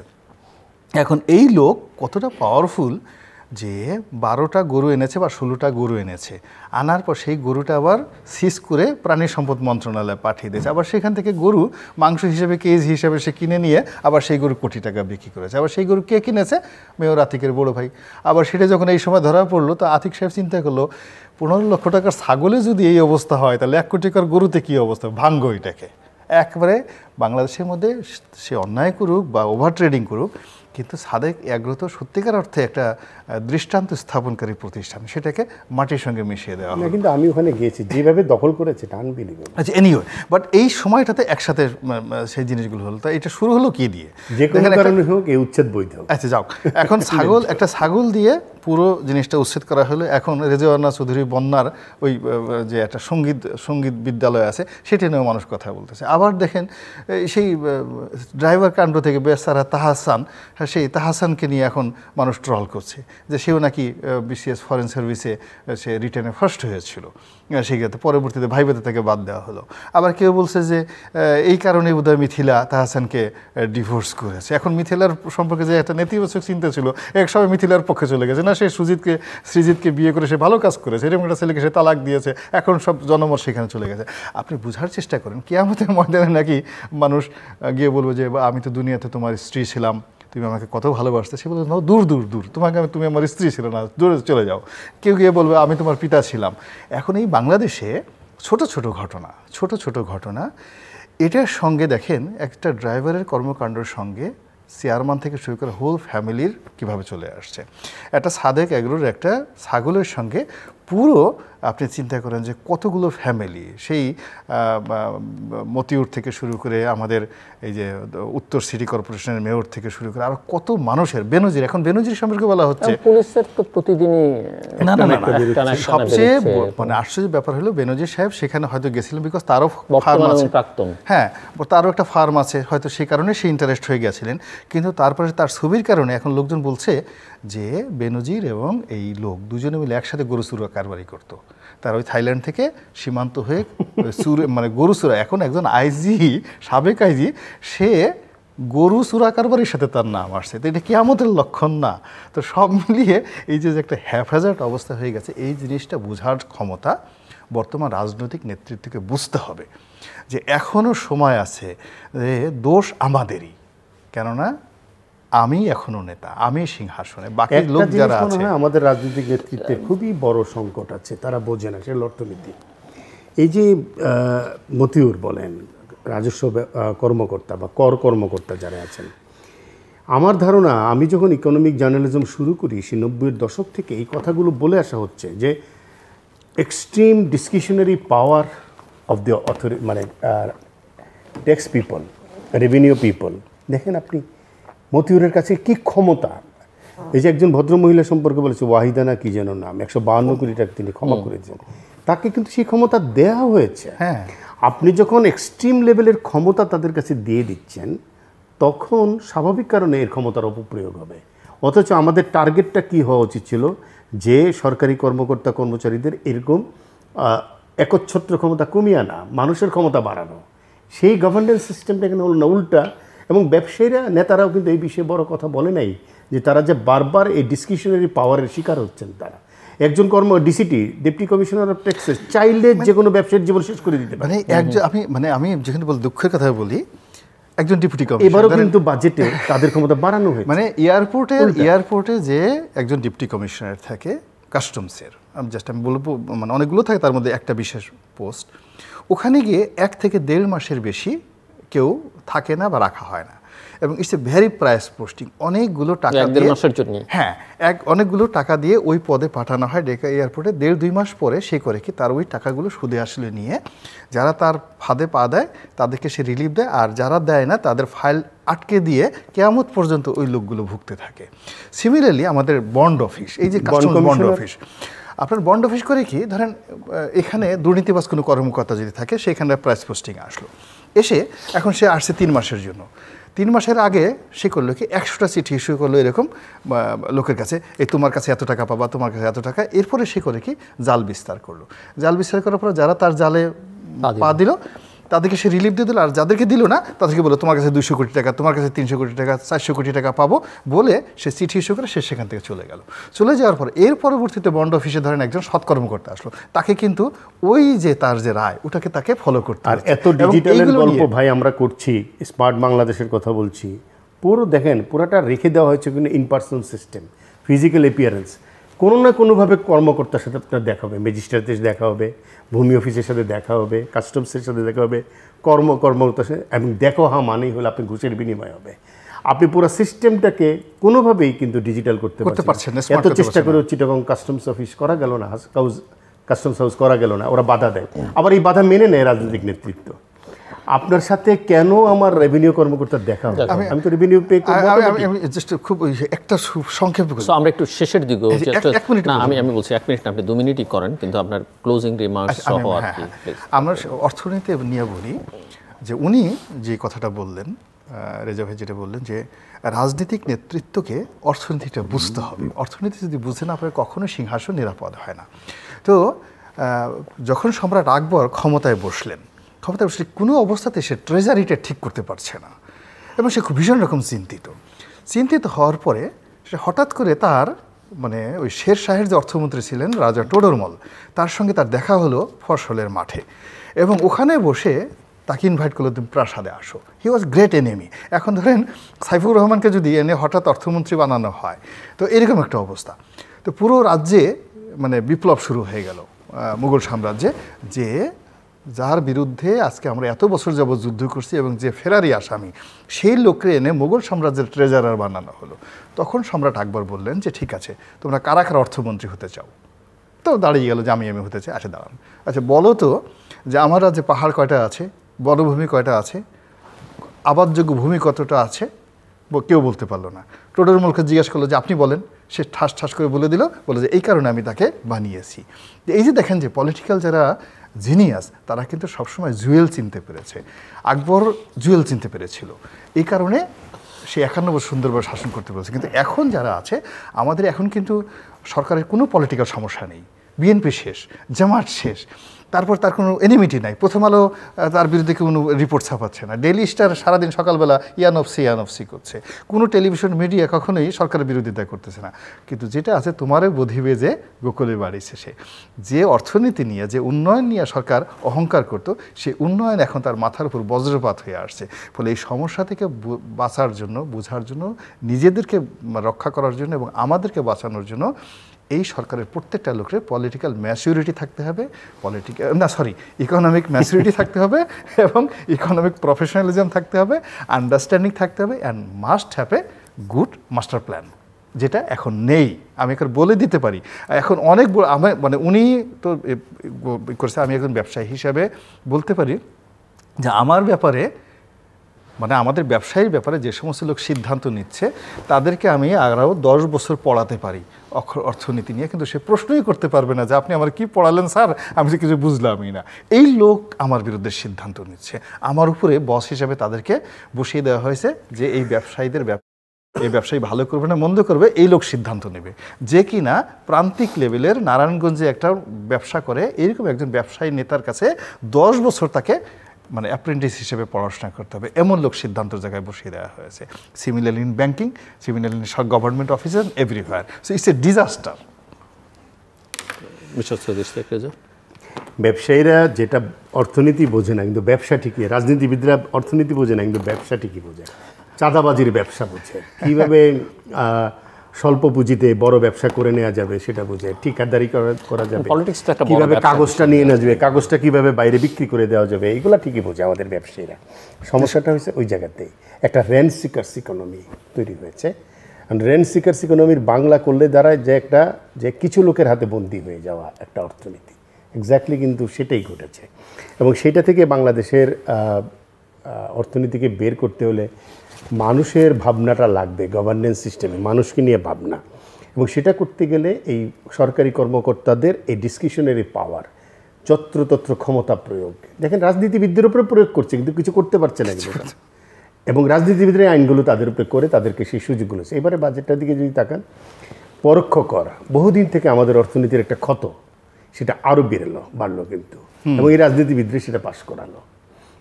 এখন এই লোক কতটা পাওয়ারফুল যে বারোটা গরু এনেছে বা ষোলোটা গরু এনেছে আনার পর সেই গরুটা আবার সিস করে প্রাণী সম্পদ মন্ত্রণালয়ে পাঠিয়ে দিয়েছে আবার সেখান থেকে গরু মাংস হিসেবে কেজ হিসেবে সে কিনে নিয়ে আবার সেই গরু কোটি টাকা বিক্রি করেছে আবার সেই গরু কে কিনেছে মেয়র আতিকের বড় ভাই আবার সেটা যখন এই সময় ধরা পড়লো তো আতিক সাহেব চিন্তা করলো পনেরো লক্ষ টাকার ছাগলে যদি এই অবস্থা হয় তাহলে এক কোটি টাকার গরুতে কী অবস্থা ভাঙ্গ এটাকে একবারে বাংলাদেশের মধ্যে সে অন্যায় করুক বা ওভার ট্রেডিং করুক কিন্তু সাদেক এগ্রো তো সত্যিকার অর্থে একটা দৃষ্টান্ত স্থাপনকারী প্রতিষ্ঠান সেটাকে মাটির সঙ্গে মিশিয়ে দেওয়া হয় কিন্তু আমি ওখানে গিয়েছি যেভাবে দখল করেছে আনবিলিভেবল আচ্ছা এনিও বাট এই সময়টাতে একসাথে সেই জিনিসগুলো হলো তা এটা শুরু হলো কি দিয়ে যে কোনো কারণে হোক এই উচ্ছেদ বৈধ আচ্ছা যাও এখন ছাগল একটা ছাগল দিয়ে পুরো জিনিসটা উচ্ছেদ করা হলো এখন রেজওয়ানা চৌধুরী বন্যার ওই যে একটা সঙ্গীত সঙ্গীত বিদ্যালয় আছে সেটা নিয়েও মানুষ কথা বলতেছে আবার দেখেন সেই ড্রাইভার কাণ্ড থেকে বেসারা তাহাসান সেই তাহাসানকে নিয়ে এখন মানুষ ট্রল করছে যে সেও নাকি বিসিএস ফরেন সার্ভিসে সে রিটার্নে ফার্স্ট হয়েছিল সেক্ষেত্রে পরবর্তীতে ভাইবেতে তাকে বাদ দেওয়া হলো আবার কেউ বলছে যে এই কারণে বোধহয় মিথিলা তাহাসানকে ডিভোর্স করেছে এখন মিথিলার সম্পর্কে যে একটা নেতিবাচক চিন্তা ছিল এক সময় মিথিলার পক্ষে চলে গেছে না সে সুজিতকে সৃজিতকে বিয়ে করে সে ভালো কাজ করেছে এরকম একটা ছেলেকে সে তালাক দিয়েছে এখন সব জনমত সেখানে চলে গেছে আপনি বোঝার চেষ্টা করেন কে আমাদের ময়দানে নাকি মানুষ গিয়ে বলবো যে আমি তো দুনিয়াতে তোমার স্ত্রী ছিলাম তুমি আমাকে কত ভালোবাসতে সে বলে দূর দূর দূর তোমাকে আমি তুমি আমার স্ত্রী ছিল না দূরে চলে যাও কেউ গিয়ে বলবে আমি তোমার পিতা ছিলাম এখন এই বাংলাদেশে ছোট ছোট ঘটনা ছোট ছোট ঘটনা এটার সঙ্গে দেখেন একটা ড্রাইভারের কর্মকাণ্ডের সঙ্গে চেয়ারম্যান থেকে শুরু করে হোল ফ্যামিলির কিভাবে চলে আসছে একটা সাদেক এগ্রোর একটা ছাগলের সঙ্গে পুরো আপনি চিন্তা করেন যে কতগুলো ফ্যামিলি সেই মতিউর থেকে শুরু করে আমাদের এই যে উত্তর সিটি কর্পোরেশনের মেয়র থেকে শুরু করে আরো কত মানুষের বেনজির এখন বেনজির সম্পর্কে বলা হচ্ছে পুলিশের তো প্রতিদিনই না না না সবচেয়ে মানে আশ্চর্য ব্যাপার হলো বেনজির সাহেব সেখানে হয়তো গেছিলেন বিকজ তারও ফার্ম আছে হ্যাঁ তারও একটা ফার্ম আছে হয়তো সে কারণে সে ইন্টারেস্ট হয়ে গেছিলেন কিন্তু তারপরে তার ছবির কারণে এখন লোকজন বলছে যে বেনজির এবং এই লোক দুজনে মিলে একসাথে গরু শুরু কারবারি করত তার ওই থাইল্যান্ড থেকে সীমান্ত হয়ে সুর মানে গরু সুরা এখন একজন আইজি সাবেক আইজি সে গরু সুরা কারবারির সাথে তার নাম আসছে তো এটা আমাদের লক্ষণ না তো সব মিলিয়ে এই যে একটা হ্যাফাজার্ট অবস্থা হয়ে গেছে এই জিনিসটা বোঝার ক্ষমতা বর্তমান রাজনৈতিক নেতৃত্বকে বুঝতে হবে যে এখনও সময় আছে যে দোষ আমাদেরই কেননা আমি এখনো নেতা আমি সিংহাসনে বাকি লোক যারা আছে আমাদের রাজনৈতিক নেতৃত্বে খুবই বড় সংকট আছে তারা বোঝে না সেটা অর্থনীতি এই যে মতিউর বলেন রাজস্ব কর্মকর্তা বা কর কর্মকর্তা যারা আছেন আমার ধারণা আমি যখন ইকোনমিক জার্নালিজম শুরু করি সে নব্বইয়ের দশক থেকে এই কথাগুলো বলে আসা হচ্ছে যে extreme discretionary power of the authority মানে ট্যাক্স পিপল রেভিনিউ পিপল দেখেন আপনি মতিউরের কাছে কি ক্ষমতা এই যে একজন ভদ্রমহিলা সম্পর্কে বলেছে ওয়াহিদানা কি যেন নাম একশো বাহান্ন কোটি টাকা তিনি ক্ষমা করেছেন তাকে কিন্তু সেই ক্ষমতা দেয়া হয়েছে হ্যাঁ আপনি যখন এক্সট্রিম লেভেলের ক্ষমতা তাদের কাছে দিয়ে দিচ্ছেন তখন স্বাভাবিক কারণে এর ক্ষমতার অপপ্রয়োগ হবে অথচ আমাদের টার্গেটটা কি হওয়া উচিত ছিল যে সরকারি কর্মকর্তা কর্মচারীদের এরকম একচ্ছত্র ক্ষমতা কমিয়ে আনা মানুষের ক্ষমতা বাড়ানো সেই গভর্নেন্স সিস্টেমটা এখানে হলো না উল্টা এবং ব্যবসায়ীরা নেতারাও কিন্তু এই বিষয়ে বড় কথা বলে নাই যে তারা যে বারবার এই ডিসক্রিশনারি পাওয়ারের শিকার হচ্ছেন তারা একজন কর্ম DCT deputy commissioner of taxes চাইল্ডের যে কোনো ব্যবসায়ীর জীবন শেষ করে দিতে পারে মানে একজন আমি মানে আমি যেখানে বল দুঃখের কথা বলি একজন ডেপুটি কমিশনার এবারও কিন্তু বাজেটে তাদের ক্ষমতা বাড়ানো হয়েছে মানে এয়ারপোর্টে এয়ারপোর্টে যে একজন ডেপুটি কমিশনার থাকে কাস্টমসের আমি জাস্ট আমি বলবো মানে অনেকগুলো থাকে তার মধ্যে একটা বিশেষ পোস্ট ওখানে গিয়ে এক থেকে দেড় মাসের বেশি কেউ থাকে না বা রাখা হয় না এবং it's a very prize posting অনেকগুলো টাকা দিয়ে মাসের জন্য হ্যাঁ এক অনেকগুলো টাকা দিয়ে ওই পদে পাঠানো হয় ডেকা এয়ারপোর্টে দেড় দুই মাস পরে সে করে কি তার ওই টাকাগুলো সুদে আসলে নিয়ে যারা তার ফাঁদে পা দেয় তাদেরকে সে রিলিফ দেয় আর যারা দেয় না তাদের ফাইল আটকে দিয়ে কেয়ামত পর্যন্ত ওই লোকগুলো ভুগতে থাকে সিমিলারলি আমাদের বন্ড অফিস এই যে বন্ড অফিস আপনার বন্ড অফিস করে কি ধরেন এখানে দুর্নীতিবাস কোনো কর্মকর্তা যদি থাকে সেখানে প্রাইস পোস্টিং আসলো এসে এখন সে আসছে তিন মাসের জন্য তিন মাসের আগে সে করলো কি একশোটা চিঠি ইস্যু করলো এরকম লোকের কাছে এই তোমার কাছে এত টাকা পাবা তোমার কাছে এত টাকা এরপরে সে করে কি জাল বিস্তার করলো জাল বিস্তার করার পর যারা তার জালে পা দিল তাদেরকে সে রিলিফ দিয়ে দিল আর যাদেরকে দিল না তাদেরকে বলো তোমার কাছে দুশো কোটি টাকা তোমার কাছে তিনশো কোটি টাকা চারশো কোটি টাকা পাবো বলে সে চিঠি ইস্যু করে সে সেখান থেকে চলে গেল চলে যাওয়ার পর এর পরবর্তীতে বন্ড অফিসে ধরেন একজন কর্মকর্তা আসলো তাকে কিন্তু ওই যে তার যে রায় ওটাকে তাকে ফলো করতে আর এত ডিজিটাল গল্প ভাই আমরা করছি স্মার্ট বাংলাদেশের কথা বলছি পুরো দেখেন পুরাটা রেখে দেওয়া হয়েছে কিন্তু ইনপার্সন সিস্টেম ফিজিক্যাল অ্যাপিয়ারেন্স কোনো না কোনোভাবে কর্মকর্তার সাথে আপনার দেখা হবে ম্যাজিস্ট্রেটের দেখা হবে ভূমি অফিসের সাথে দেখা হবে কাস্টমসের সাথে দেখা হবে কর্ম কর্মকর্তার সাথে এবং দেখো হা মানেই হলো আপনি ঘুষের বিনিময় হবে আপনি পুরো সিস্টেমটাকে কোনোভাবেই কিন্তু ডিজিটাল করতে পারছেন এত চেষ্টা করেও চিটাগং কাস্টমস অফিস করা গেল না হাউস কাস্টমস হাউস করা গেল না ওরা বাধা দেয় আবার এই বাধা মেনে নেয় রাজনৈতিক নেতৃত্ব আপনার সাথে কেন আমার রেভিনিউ কর্মকর্তা দেখা আমি তো রেভিনিউ পে আমি জাস্ট খুব একটা সংক্ষেপ আমরা একটু শেষের দিকে এক মিনিট না আমি আমি বলছি এক মিনিট না আপনি দু মিনিটই করেন কিন্তু আপনার ক্লোজিং আচ্ছা, রিমার্কস সহ আর হ্যাঁ, কি হ্যাঁ। আমরা অর্থনীতি নিয়ে বলি যে উনি যে কথাটা বললেন রেজা ভাই যেটা বললেন যে রাজনৈতিক নেতৃত্বকে অর্থনীতিটা বুঝতে হবে অর্থনীতি যদি বুঝে না পারে কখনো সিংহাসন নিরাপদ হয় না তো যখন সম্রাট আকবর ক্ষমতায় বসলেন ক্ষমতা সে কোনো অবস্থাতে সে ট্রেজারিটা ঠিক করতে পারছে না এবং সে খুব ভীষণ রকম চিন্তিত চিন্তিত হওয়ার পরে সে হঠাৎ করে তার মানে ওই শের শাহের যে অর্থমন্ত্রী ছিলেন রাজা টোডরমল তার সঙ্গে তার দেখা হলো ফসলের মাঠে এবং ওখানে বসে তাকে ইনভাইট করলো তুমি প্রাসাদে আসো হি ওয়াজ গ্রেট এনেমি এখন ধরেন সাইফুর রহমানকে যদি এনে হঠাৎ অর্থমন্ত্রী বানানো হয় তো এরকম একটা অবস্থা তো পুরো রাজ্যে মানে বিপ্লব শুরু হয়ে গেল মুঘল সাম্রাজ্যে যে যার বিরুদ্ধে আজকে আমরা এত বছর যাবৎ যুদ্ধ করছি এবং যে ফেরারি আসামি সেই লোককে এনে মোগল সাম্রাজ্যের ট্রেজারার বানানো হলো তখন সম্রাট আকবর বললেন যে ঠিক আছে তোমরা কারা কারা অর্থমন্ত্রী হতে চাও তো দাঁড়িয়ে গেলো যে আমি আমি হতে চাই আসে আচ্ছা, দাঁড়ান আচ্ছা বলো তো যে আমার রাজ্যে পাহাড় কয়টা আছে বনভূমি কয়টা আছে আবাদযোগ্য ভূমি কতটা আছে কেউ বলতে পারলো না টোডর মুলকে জিজ্ঞেস করলো যে আপনি বলেন সে ঠাস ঠাস করে বলে দিল বলে যে এই কারণে আমি তাকে বানিয়েছি এই যে দেখেন যে পলিটিক্যাল যারা জিনিয়াস তারা কিন্তু সবসময় জুয়েল চিনতে পেরেছে আকবর জুয়েল চিনতে পেরেছিল এই কারণে সে একান্ন বছর সুন্দরভাবে শাসন করতে পেরেছে কিন্তু এখন যারা আছে আমাদের এখন কিন্তু সরকারের কোনো পলিটিক্যাল সমস্যা নেই বিএনপি শেষ জামাত শেষ তারপর তার কোনো এনিমিটি নাই প্রথম আলো তার বিরুদ্ধে কোনো রিপোর্ট ছাপাচ্ছে না ডেলি স্টার সারাদিন সকালবেলা ইয়ানফসি ইয়ানফসি করছে কোনো টেলিভিশন মিডিয়া কখনোই সরকারের বিরোধিতা করতেছে না কিন্তু যেটা আছে তোমারও বোধিবে যে গোকুলে বাড়ি শেষে যে অর্থনীতি নিয়ে যে উন্নয়ন নিয়ে সরকার অহংকার করত সে উন্নয়ন এখন তার মাথার উপর বজ্রপাত হয়ে আসছে ফলে এই সমস্যা থেকে বাঁচার জন্য বোঝার জন্য নিজেদেরকে রক্ষা করার জন্য এবং আমাদেরকে বাঁচানোর জন্য এই সরকারের প্রত্যেকটা লোকের পলিটিক্যাল ম্যাচিউরিটি থাকতে হবে পলিটিক্যাল না সরি ইকোনমিক ম্যাচিউরিটি থাকতে হবে এবং ইকোনমিক প্রফেশনালিজম থাকতে হবে আন্ডারস্ট্যান্ডিং থাকতে হবে and must have a good master plan যেটা এখন নেই আমি এখন বলে দিতে পারি এখন অনেক আমি মানে উনি তো করেছে আমি একজন ব্যবসায়ী হিসাবে বলতে পারি যে আমার ব্যাপারে মানে আমাদের ব্যবসায়ীর ব্যাপারে যে সমস্ত লোক সিদ্ধান্ত নিচ্ছে তাদেরকে আমি আরও দশ বছর পড়াতে পারি অক্ষর অর্থনীতি নিয়ে কিন্তু সে প্রশ্নই করতে পারবে না যে আপনি আমার কি পড়ালেন স্যার আমি যে কিছু বুঝলামই না এই লোক আমার বিরুদ্ধে সিদ্ধান্ত নিচ্ছে আমার উপরে বস হিসাবে তাদেরকে বসিয়ে দেওয়া হয়েছে যে এই ব্যবসায়ীদের ব্যাপার এই ব্যবসায়ী ভালো করবে না মন্দ করবে এই লোক সিদ্ধান্ত নেবে যে কিনা প্রান্তিক লেভেলের নারায়ণগঞ্জে একটা ব্যবসা করে এরকম একজন ব্যবসায়ী নেতার কাছে দশ বছর তাকে মানে অ্যাপ্রেন্টিস হিসেবে পড়াশোনা করতে হবে এমন লোক সিদ্ধান্ত জায়গায় বসিয়ে দেওয়া হয়েছে similarly in banking similarly in government officer everywhere so it's a disaster ব্যবসায়ীরা যেটা অর্থনীতি বোঝে না কিন্তু ব্যবসা ঠিকই রাজনীতিবিদরা অর্থনীতি বোঝে না কিন্তু ব্যবসা ঠিকই বোঝে চাঁদাবাজির ব্যবসা বোঝে কীভাবে স্বল্প পুঁজিতে বড় ব্যবসা করে নেওয়া যাবে সেটা বুঝে ঠিকাদারি করা যাবে কিভাবে কাগজটা নিয়ে নেওয়া যাবে কাগজটা কিভাবে বাইরে বিক্রি করে দেওয়া যাবে এগুলো ঠিকই বোঝে আমাদের ব্যবসায়ীরা সমস্যাটা হয়েছে ওই জায়গাতেই একটা রেন্ট সিকার্স ইকোনমি তৈরি হয়েছে রেন্ট সিকার্স ইকোনমির বাংলা করলে দাঁড়ায় যে একটা যে কিছু লোকের হাতে বন্দী হয়ে যাওয়া একটা অর্থনীতি এক্স্যাক্টলি কিন্তু সেটাই ঘটেছে এবং সেটা থেকে বাংলাদেশের অর্থনীতিকে বের করতে হলে মানুষের ভাবনাটা লাগবে গভর্নেন্স সিস্টেমে মানুষকে নিয়ে ভাবনা এবং সেটা করতে গেলে এই সরকারি কর্মকর্তাদের এই এই পাওয়ার যত্রতত্র ক্ষমতা প্রয়োগ দেখেন রাজনীতিবিদদের উপরে প্রয়োগ করছে কিন্তু কিছু করতে পারছে না এবং রাজনীতিবিদরা আইনগুলো তাদের উপরে করে তাদেরকে সেই সুযোগগুলো এবারে বাজেটটার দিকে যদি তাকান পরোক্ষ কর বহুদিন থেকে আমাদের অর্থনীতির একটা ক্ষত সেটা আরও বেড়েলো বাড়লো কিন্তু এবং এই রাজনীতিবিদরা সেটা পাশ করালো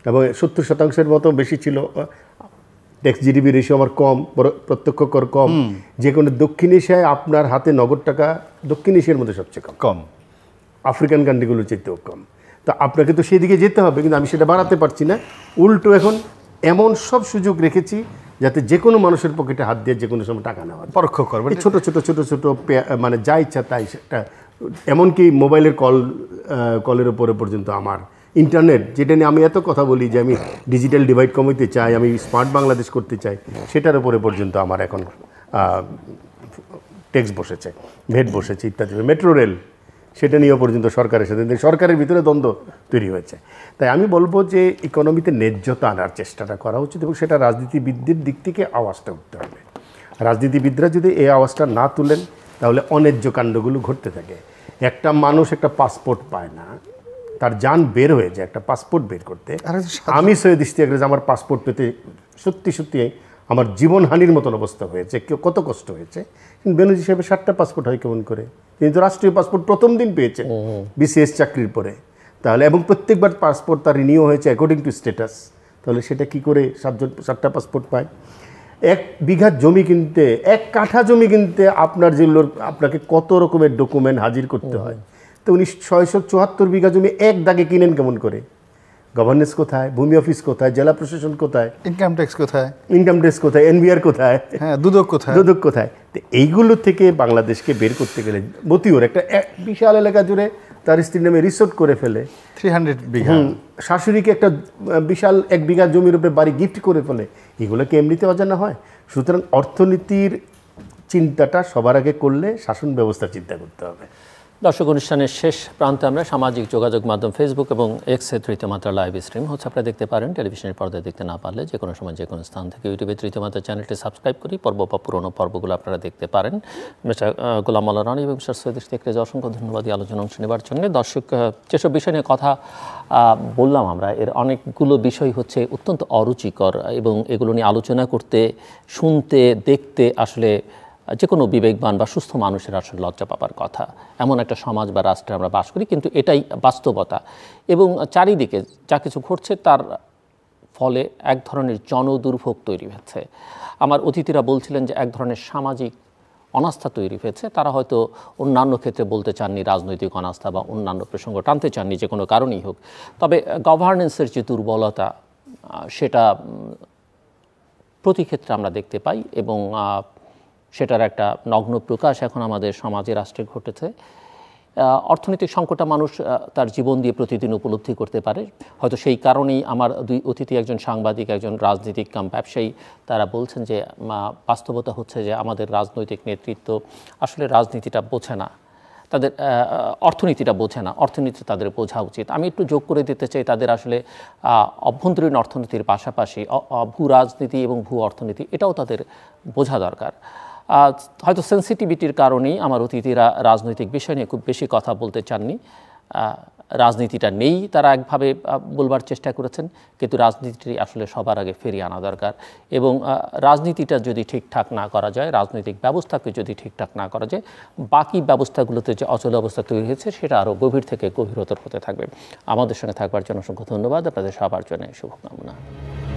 এবং সত্তর শতাংশের মতো বেশি ছিল ট্যাক্স জিডিপি রেশিও আমার কম প্রত্যক্ষ কর কম যে কোনো দক্ষিণ এশিয়ায় আপনার হাতে নগদ টাকা দক্ষিণ এশিয়ার মধ্যে সবচেয়ে কম কম আফ্রিকান কান্ট্রিগুলোর চাইতেও কম তো আপনাকে তো সেই দিকে যেতে হবে কিন্তু আমি সেটা বাড়াতে পারছি না উল্টো এখন এমন সব সুযোগ রেখেছি যাতে যে কোনো মানুষের পকেটে হাত দিয়ে যে কোনো সময় টাকা নেওয়া পরোক্ষ করবে মানে ছোটো ছোটো ছোটো ছোটো মানে যা ইচ্ছা তাই সেটা এমনকি মোবাইলের কল কলের ওপরে পর্যন্ত আমার ইন্টারনেট যেটা নিয়ে আমি এত কথা বলি যে আমি ডিজিটাল ডিভাইড কমাইতে চাই আমি স্মার্ট বাংলাদেশ করতে চাই সেটার উপরে পর্যন্ত আমার এখন টেক্স বসেছে ভেট বসেছে ইত্যাদি মেট্রো রেল সেটা নিয়েও পর্যন্ত সরকারের সাথে সরকারের ভিতরে দ্বন্দ্ব তৈরি হয়েছে তাই আমি বলবো যে ইকোনমিতে ন্যায্যতা আনার চেষ্টাটা করা উচিত এবং সেটা রাজনীতিবিদদের দিক থেকে আওয়াজটা উঠতে হবে রাজনীতিবিদরা যদি এই আওয়াজটা না তুলেন তাহলে অন্যায্য কাণ্ডগুলো ঘটতে থাকে একটা মানুষ একটা পাসপোর্ট পায় না তার যান বের হয়ে যায় একটা পাসপোর্ট বের করতে আমি সৈয়দ ইস্তিয়াক রেজা আমার পাসপোর্ট পেতে সত্যি সত্যি আমার জীবনহানির মতন অবস্থা হয়েছে কেউ কত কষ্ট হয়েছে বেনুজি সাহেবের সাতটা পাসপোর্ট হয় কেমন করে তিনি তো রাষ্ট্রীয় পাসপোর্ট প্রথম দিন পেয়েছেন বিসিএস চাকরির পরে তাহলে এবং প্রত্যেকবার পাসপোর্ট তার রিনিউ হয়েছে অ্যাকর্ডিং টু স্ট্যাটাস তাহলে সেটা কি করে সাতজন সাতটা পাসপোর্ট পায় এক বিঘা জমি কিনতে এক কাঠা জমি কিনতে আপনার যেগুলোর আপনাকে কত রকমের ডকুমেন্ট হাজির করতে হয় তো উনি ছয়শো চুয়াত্তর বিঘা জমি এক দাগে কিনেন কেমন করে গভর্নেন্স কোথায় ভূমি অফিস কোথায় জেলা প্রশাসন কোথায় ইনকাম ট্যাক্স কোথায় ইনকাম ট্যাক্স কোথায় এনবিআর কোথায় হ্যাঁ দুদক কোথায় দুদক কোথায় তো এইগুলো থেকে বাংলাদেশকে বের করতে গেলে মতিওর একটা বিশাল এলাকা জুড়ে তার স্ত্রীর নামে রিসোর্ট করে ফেলে থ্রি হান্ড্রেড বিঘা শাশুড়িকে একটা বিশাল এক বিঘা জমির উপরে বাড়ি গিফট করে ফেলে এগুলো কি এমনিতে অজানা হয় সুতরাং অর্থনীতির চিন্তাটা সবার আগে করলে শাসন ব্যবস্থার চিন্তা করতে হবে দর্শক অনুষ্ঠানের শেষ প্রান্তে আমরা সামাজিক যোগাযোগ মাধ্যম ফেসবুক এবং এক্সে তৃতীয় মাত্রা লাইভ স্ট্রিম হচ্ছে আপনারা দেখতে পারেন টেলিভিশনের পর্দায় দেখতে না পারলে যে কোনো সময় যে কোনো স্থান থেকে ইউটিউবে তৃতীয় মাত্রা চ্যানেলটি সাবস্ক্রাইব করি পর্ব বা পুরনো পর্বগুলো আপনারা দেখতে পারেন মিস্টার গোলাম মোল্লা রানী এবং মিস্টার সৈদেশ থেকে অসংখ্য ধন্যবাদ আলোচনা অংশ নেবার জন্য দর্শক যেসব বিষয় নিয়ে কথা বললাম আমরা এর অনেকগুলো বিষয় হচ্ছে অত্যন্ত অরুচিকর এবং এগুলো নিয়ে আলোচনা করতে শুনতে দেখতে আসলে যে কোনো বিবেকবান বা সুস্থ মানুষের আসলে লজ্জা পাবার কথা এমন একটা সমাজ বা রাষ্ট্রে আমরা বাস করি কিন্তু এটাই বাস্তবতা এবং চারিদিকে যা কিছু ঘটছে তার ফলে এক ধরনের জনদুর্ভোগ তৈরি হয়েছে আমার অতিথিরা বলছিলেন যে এক ধরনের সামাজিক অনাস্থা তৈরি হয়েছে তারা হয়তো অন্যান্য ক্ষেত্রে বলতে চাননি রাজনৈতিক অনাস্থা বা অন্যান্য প্রসঙ্গ টানতে চাননি যে কোনো কারণেই হোক তবে গভর্নেন্সের যে দুর্বলতা সেটা প্রতি ক্ষেত্রে আমরা দেখতে পাই এবং সেটার একটা নগ্ন প্রকাশ এখন আমাদের সমাজে রাষ্ট্রে ঘটেছে অর্থনৈতিক সংকটটা মানুষ তার জীবন দিয়ে প্রতিদিন উপলব্ধি করতে পারে হয়তো সেই কারণেই আমার দুই অতিথি একজন সাংবাদিক একজন রাজনীতিক কাম ব্যবসায়ী তারা বলছেন যে বাস্তবতা হচ্ছে যে আমাদের রাজনৈতিক নেতৃত্ব আসলে রাজনীতিটা বোঝে না তাদের অর্থনীতিটা বোঝে না অর্থনীতি তাদের বোঝা উচিত আমি একটু যোগ করে দিতে চাই তাদের আসলে অভ্যন্তরীণ অর্থনীতির পাশাপাশি ভূ রাজনীতি এবং ভূ অর্থনীতি এটাও তাদের বোঝা দরকার হয়তো সেন্সিটিভিটির কারণেই আমার অতিথিরা রাজনৈতিক বিষয় নিয়ে খুব বেশি কথা বলতে চাননি রাজনীতিটা নেই তারা একভাবে বলবার চেষ্টা করেছেন কিন্তু রাজনীতিটি আসলে সবার আগে ফিরিয়ে আনা দরকার এবং রাজনীতিটা যদি ঠিকঠাক না করা যায় রাজনৈতিক ব্যবস্থাকে যদি ঠিকঠাক না করা যায় বাকি ব্যবস্থাগুলোতে যে অচল অবস্থা তৈরি হয়েছে সেটা আরও গভীর থেকে গভীরতর হতে থাকবে আমাদের সঙ্গে থাকবার জন্য অসংখ্য ধন্যবাদ আপনাদের সবার জন্য শুভকামনা